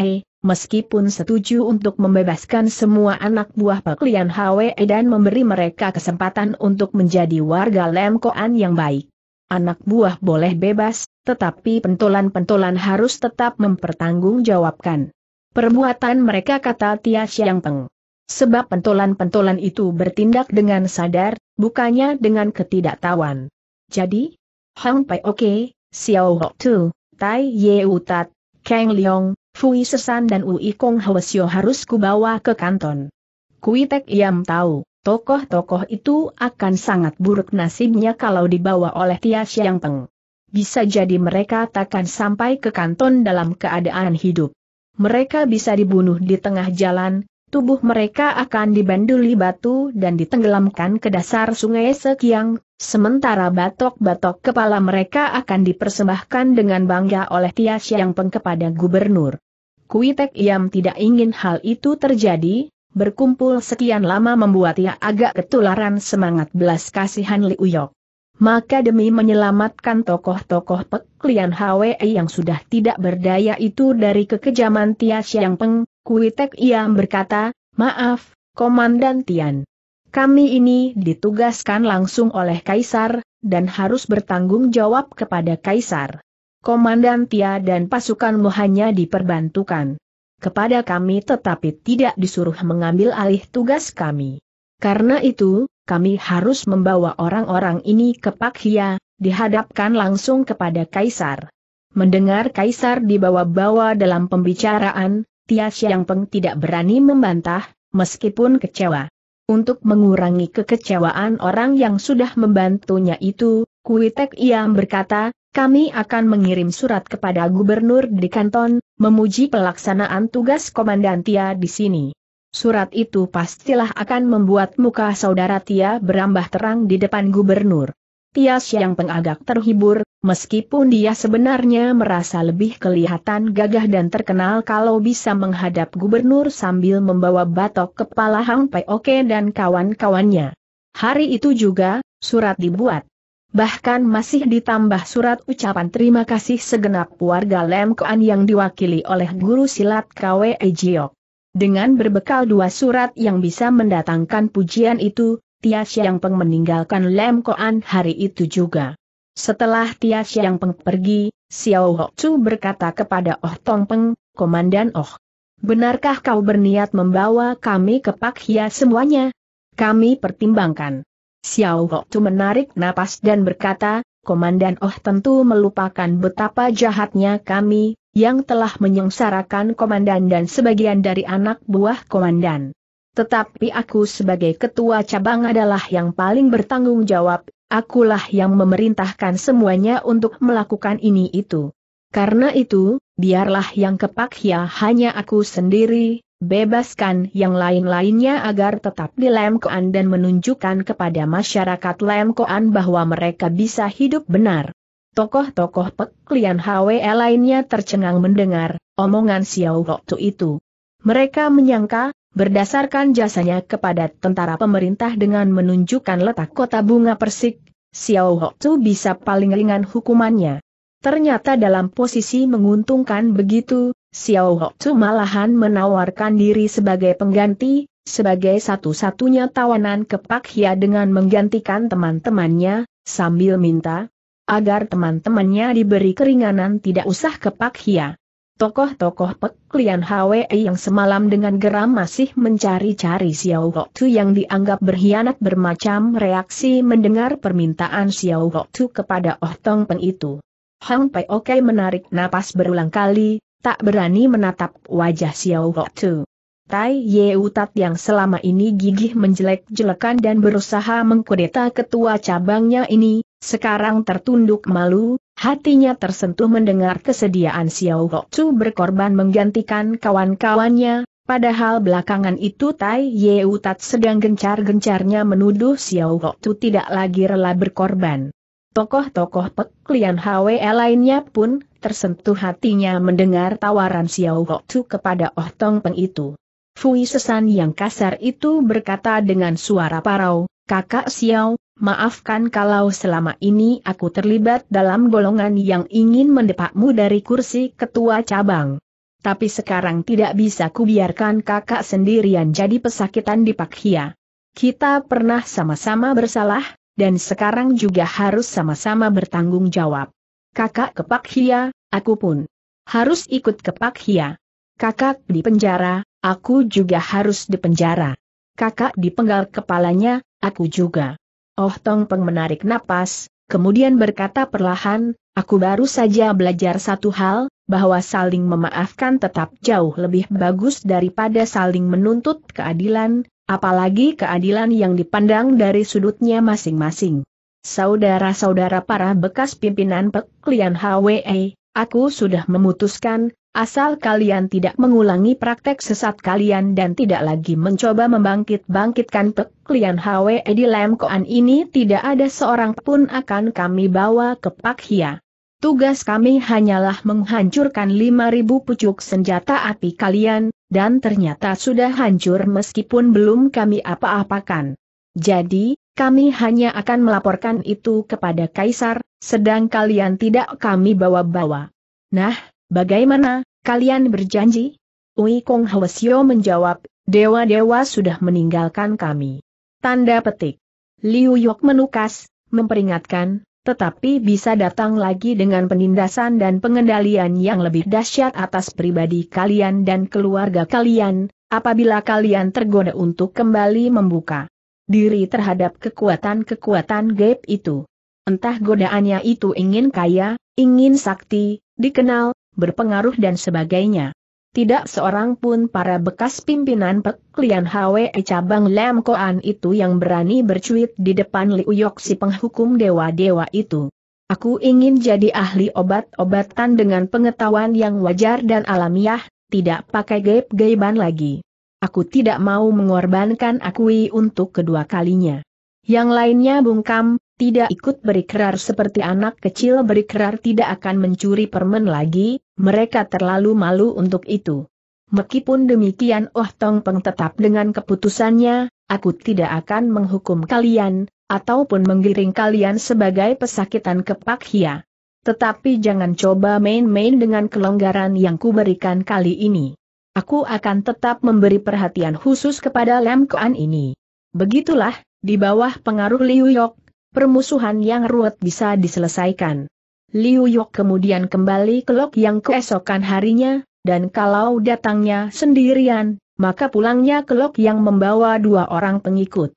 [SPEAKER 1] meskipun setuju untuk membebaskan semua anak buah peklian Hwe dan memberi mereka kesempatan untuk menjadi warga Lemkoan yang baik. Anak buah boleh bebas, tetapi pentolan-pentolan harus tetap mempertanggungjawabkan perbuatan mereka kata Tia Xiang Peng. Sebab pentolan-pentolan itu bertindak dengan sadar, bukannya dengan ketidaktahuan. Jadi, Hang Pai Oke, okay, Xiao Hok Tu, Tai Ye Utat, Kang Leong, Fui Sesan dan Ui Kong Hwasyo harus kubawa ke kanton. Kuitek Tek Yam tahu, tokoh-tokoh itu akan sangat buruk nasibnya kalau dibawa oleh Tia Siang Peng. Bisa jadi mereka takkan sampai ke kanton dalam keadaan hidup. Mereka bisa dibunuh di tengah jalan, tubuh mereka akan dibanduli batu dan ditenggelamkan ke dasar sungai Sekiang, sementara batok-batok kepala mereka akan dipersembahkan dengan bangga oleh Tia Peng kepada gubernur. Kuitek Iam tidak ingin hal itu terjadi, berkumpul sekian lama membuat ia agak ketularan semangat belas kasihan Liuyok. Maka demi menyelamatkan tokoh-tokoh peklian Hwe yang sudah tidak berdaya itu dari kekejaman Tia Peng, Kuitek ia berkata, maaf, Komandan Tian. Kami ini ditugaskan langsung oleh Kaisar, dan harus bertanggung jawab kepada Kaisar. Komandan Tia dan pasukanmu hanya diperbantukan. Kepada kami tetapi tidak disuruh mengambil alih tugas kami. Karena itu, kami harus membawa orang-orang ini ke Pak Hia, dihadapkan langsung kepada Kaisar. Mendengar Kaisar dibawa-bawa dalam pembicaraan, Tia Peng tidak berani membantah, meskipun kecewa. Untuk mengurangi kekecewaan orang yang sudah membantunya itu, Kuitek ia berkata, kami akan mengirim surat kepada gubernur di kanton, memuji pelaksanaan tugas komandan Tia di sini. Surat itu pastilah akan membuat muka saudara Tia berambah terang di depan gubernur. Tias yang pengagak terhibur, meskipun dia sebenarnya merasa lebih kelihatan gagah dan terkenal kalau bisa menghadap gubernur sambil membawa batok kepala Hang oke dan kawan-kawannya. Hari itu juga, surat dibuat. Bahkan masih ditambah surat ucapan terima kasih segenap warga Lem yang diwakili oleh guru silat KW e Jiok. Dengan berbekal dua surat yang bisa mendatangkan pujian itu, Tia Siang Peng meninggalkan Lem Koan hari itu juga. Setelah Tia Siang Peng pergi, Xiao Ho Chu berkata kepada Oh Tong Peng, Komandan Oh, benarkah kau berniat membawa kami ke Pak Hia semuanya? Kami pertimbangkan. Xiao Ho Chu menarik napas dan berkata, Komandan Oh tentu melupakan betapa jahatnya kami, yang telah menyengsarakan komandan dan sebagian dari anak buah komandan. Tetapi aku sebagai ketua cabang adalah yang paling bertanggung jawab, akulah yang memerintahkan semuanya untuk melakukan ini itu. Karena itu, biarlah yang kepak ya hanya aku sendiri, bebaskan yang lain-lainnya agar tetap di Lemkoan dan menunjukkan kepada masyarakat Lemkoan bahwa mereka bisa hidup benar. Tokoh-tokoh peklian HWE lainnya tercengang mendengar omongan Xiao Lok itu. Mereka menyangka Berdasarkan jasanya kepada tentara pemerintah dengan menunjukkan letak kota bunga persik, Xiao Hokcu bisa paling ringan hukumannya. Ternyata dalam posisi menguntungkan begitu, Xiao Hokcu malahan menawarkan diri sebagai pengganti, sebagai satu-satunya tawanan ke Pak Hia dengan menggantikan teman-temannya, sambil minta agar teman-temannya diberi keringanan tidak usah ke Pak Hia. Tokoh-tokoh peklian HWI yang semalam dengan geram masih mencari-cari Xiao Tu yang dianggap berkhianat bermacam reaksi mendengar permintaan Xiao Tu kepada Oh Tong Peng itu. Hang Pei Oke menarik napas berulang kali, tak berani menatap wajah Xiao Tu. Tai Ye Utat yang selama ini gigih menjelek-jelekan dan berusaha mengkudeta ketua cabangnya ini, sekarang tertunduk malu, Hatinya tersentuh mendengar kesediaan Xiao Chu berkorban menggantikan kawan-kawannya, padahal belakangan itu Tai Ye Utat sedang gencar-gencarnya menuduh Xiao Chu tidak lagi rela berkorban. Tokoh-tokoh peklian HWE lainnya pun tersentuh hatinya mendengar tawaran Xiao Chu kepada Oh Tong Peng itu. Fui Sesan yang kasar itu berkata dengan suara parau, kakak Xiao, Maafkan kalau selama ini aku terlibat dalam golongan yang ingin mendepakmu dari kursi ketua cabang. Tapi sekarang tidak bisa kubiarkan kakak sendirian jadi pesakitan di Pak Hia. Kita pernah sama-sama bersalah, dan sekarang juga harus sama-sama bertanggung jawab. Kakak ke Pak Hia, aku pun harus ikut ke Pak Hia. Kakak di penjara, aku juga harus di penjara. Kakak dipenggal kepalanya, aku juga Oh Tong Peng menarik napas, kemudian berkata perlahan, aku baru saja belajar satu hal, bahwa saling memaafkan tetap jauh lebih bagus daripada saling menuntut keadilan, apalagi keadilan yang dipandang dari sudutnya masing-masing. Saudara-saudara para bekas pimpinan peklian Hwe, aku sudah memutuskan, Asal kalian tidak mengulangi praktek sesat kalian dan tidak lagi mencoba membangkit-bangkitkan peklian Hwe di Lam ini tidak ada seorang pun akan kami bawa ke Pak Hia. Tugas kami hanyalah menghancurkan 5.000 pucuk senjata api kalian, dan ternyata sudah hancur meskipun belum kami apa-apakan. Jadi, kami hanya akan melaporkan itu kepada Kaisar, sedang kalian tidak kami bawa-bawa. Nah, Bagaimana, kalian berjanji? Ui Kong Hwasyo menjawab, dewa-dewa sudah meninggalkan kami. Tanda petik. Liu Yok menukas, memperingatkan, tetapi bisa datang lagi dengan penindasan dan pengendalian yang lebih dahsyat atas pribadi kalian dan keluarga kalian, apabila kalian tergoda untuk kembali membuka diri terhadap kekuatan-kekuatan gaib itu. Entah godaannya itu ingin kaya, ingin sakti, dikenal, berpengaruh dan sebagainya. Tidak seorang pun para bekas pimpinan peklian HWE cabang Lam Koan itu yang berani bercuit di depan Liu Yok si penghukum dewa-dewa itu. Aku ingin jadi ahli obat-obatan dengan pengetahuan yang wajar dan alamiah, tidak pakai gaib-gaiban lagi. Aku tidak mau mengorbankan akui untuk kedua kalinya. Yang lainnya bungkam, tidak ikut berikrar seperti anak kecil berikrar tidak akan mencuri permen lagi, mereka terlalu malu untuk itu. Meskipun demikian Oh Tong Peng tetap dengan keputusannya, aku tidak akan menghukum kalian, ataupun menggiring kalian sebagai pesakitan kepak hia. Tetapi jangan coba main-main dengan kelonggaran yang kuberikan kali ini. Aku akan tetap memberi perhatian khusus kepada Lam Kuan ini. Begitulah, di bawah pengaruh Liu Yok, permusuhan yang ruwet bisa diselesaikan. Liu Yok kemudian kembali ke Lok yang keesokan harinya, dan kalau datangnya sendirian, maka pulangnya ke Lok yang membawa dua orang pengikut.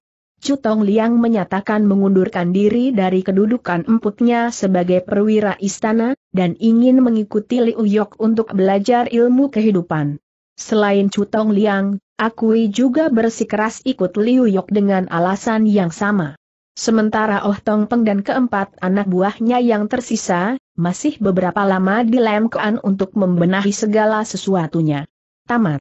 [SPEAKER 1] Chu Tong Liang menyatakan mengundurkan diri dari kedudukan emputnya sebagai perwira istana, dan ingin mengikuti Liu Yok untuk belajar ilmu kehidupan. Selain Chu Tong Liang, Akui juga bersikeras ikut Liu Yok dengan alasan yang sama. Sementara Oh Tong Peng dan keempat anak buahnya yang tersisa, masih beberapa lama di Lam untuk membenahi segala sesuatunya. Tamat.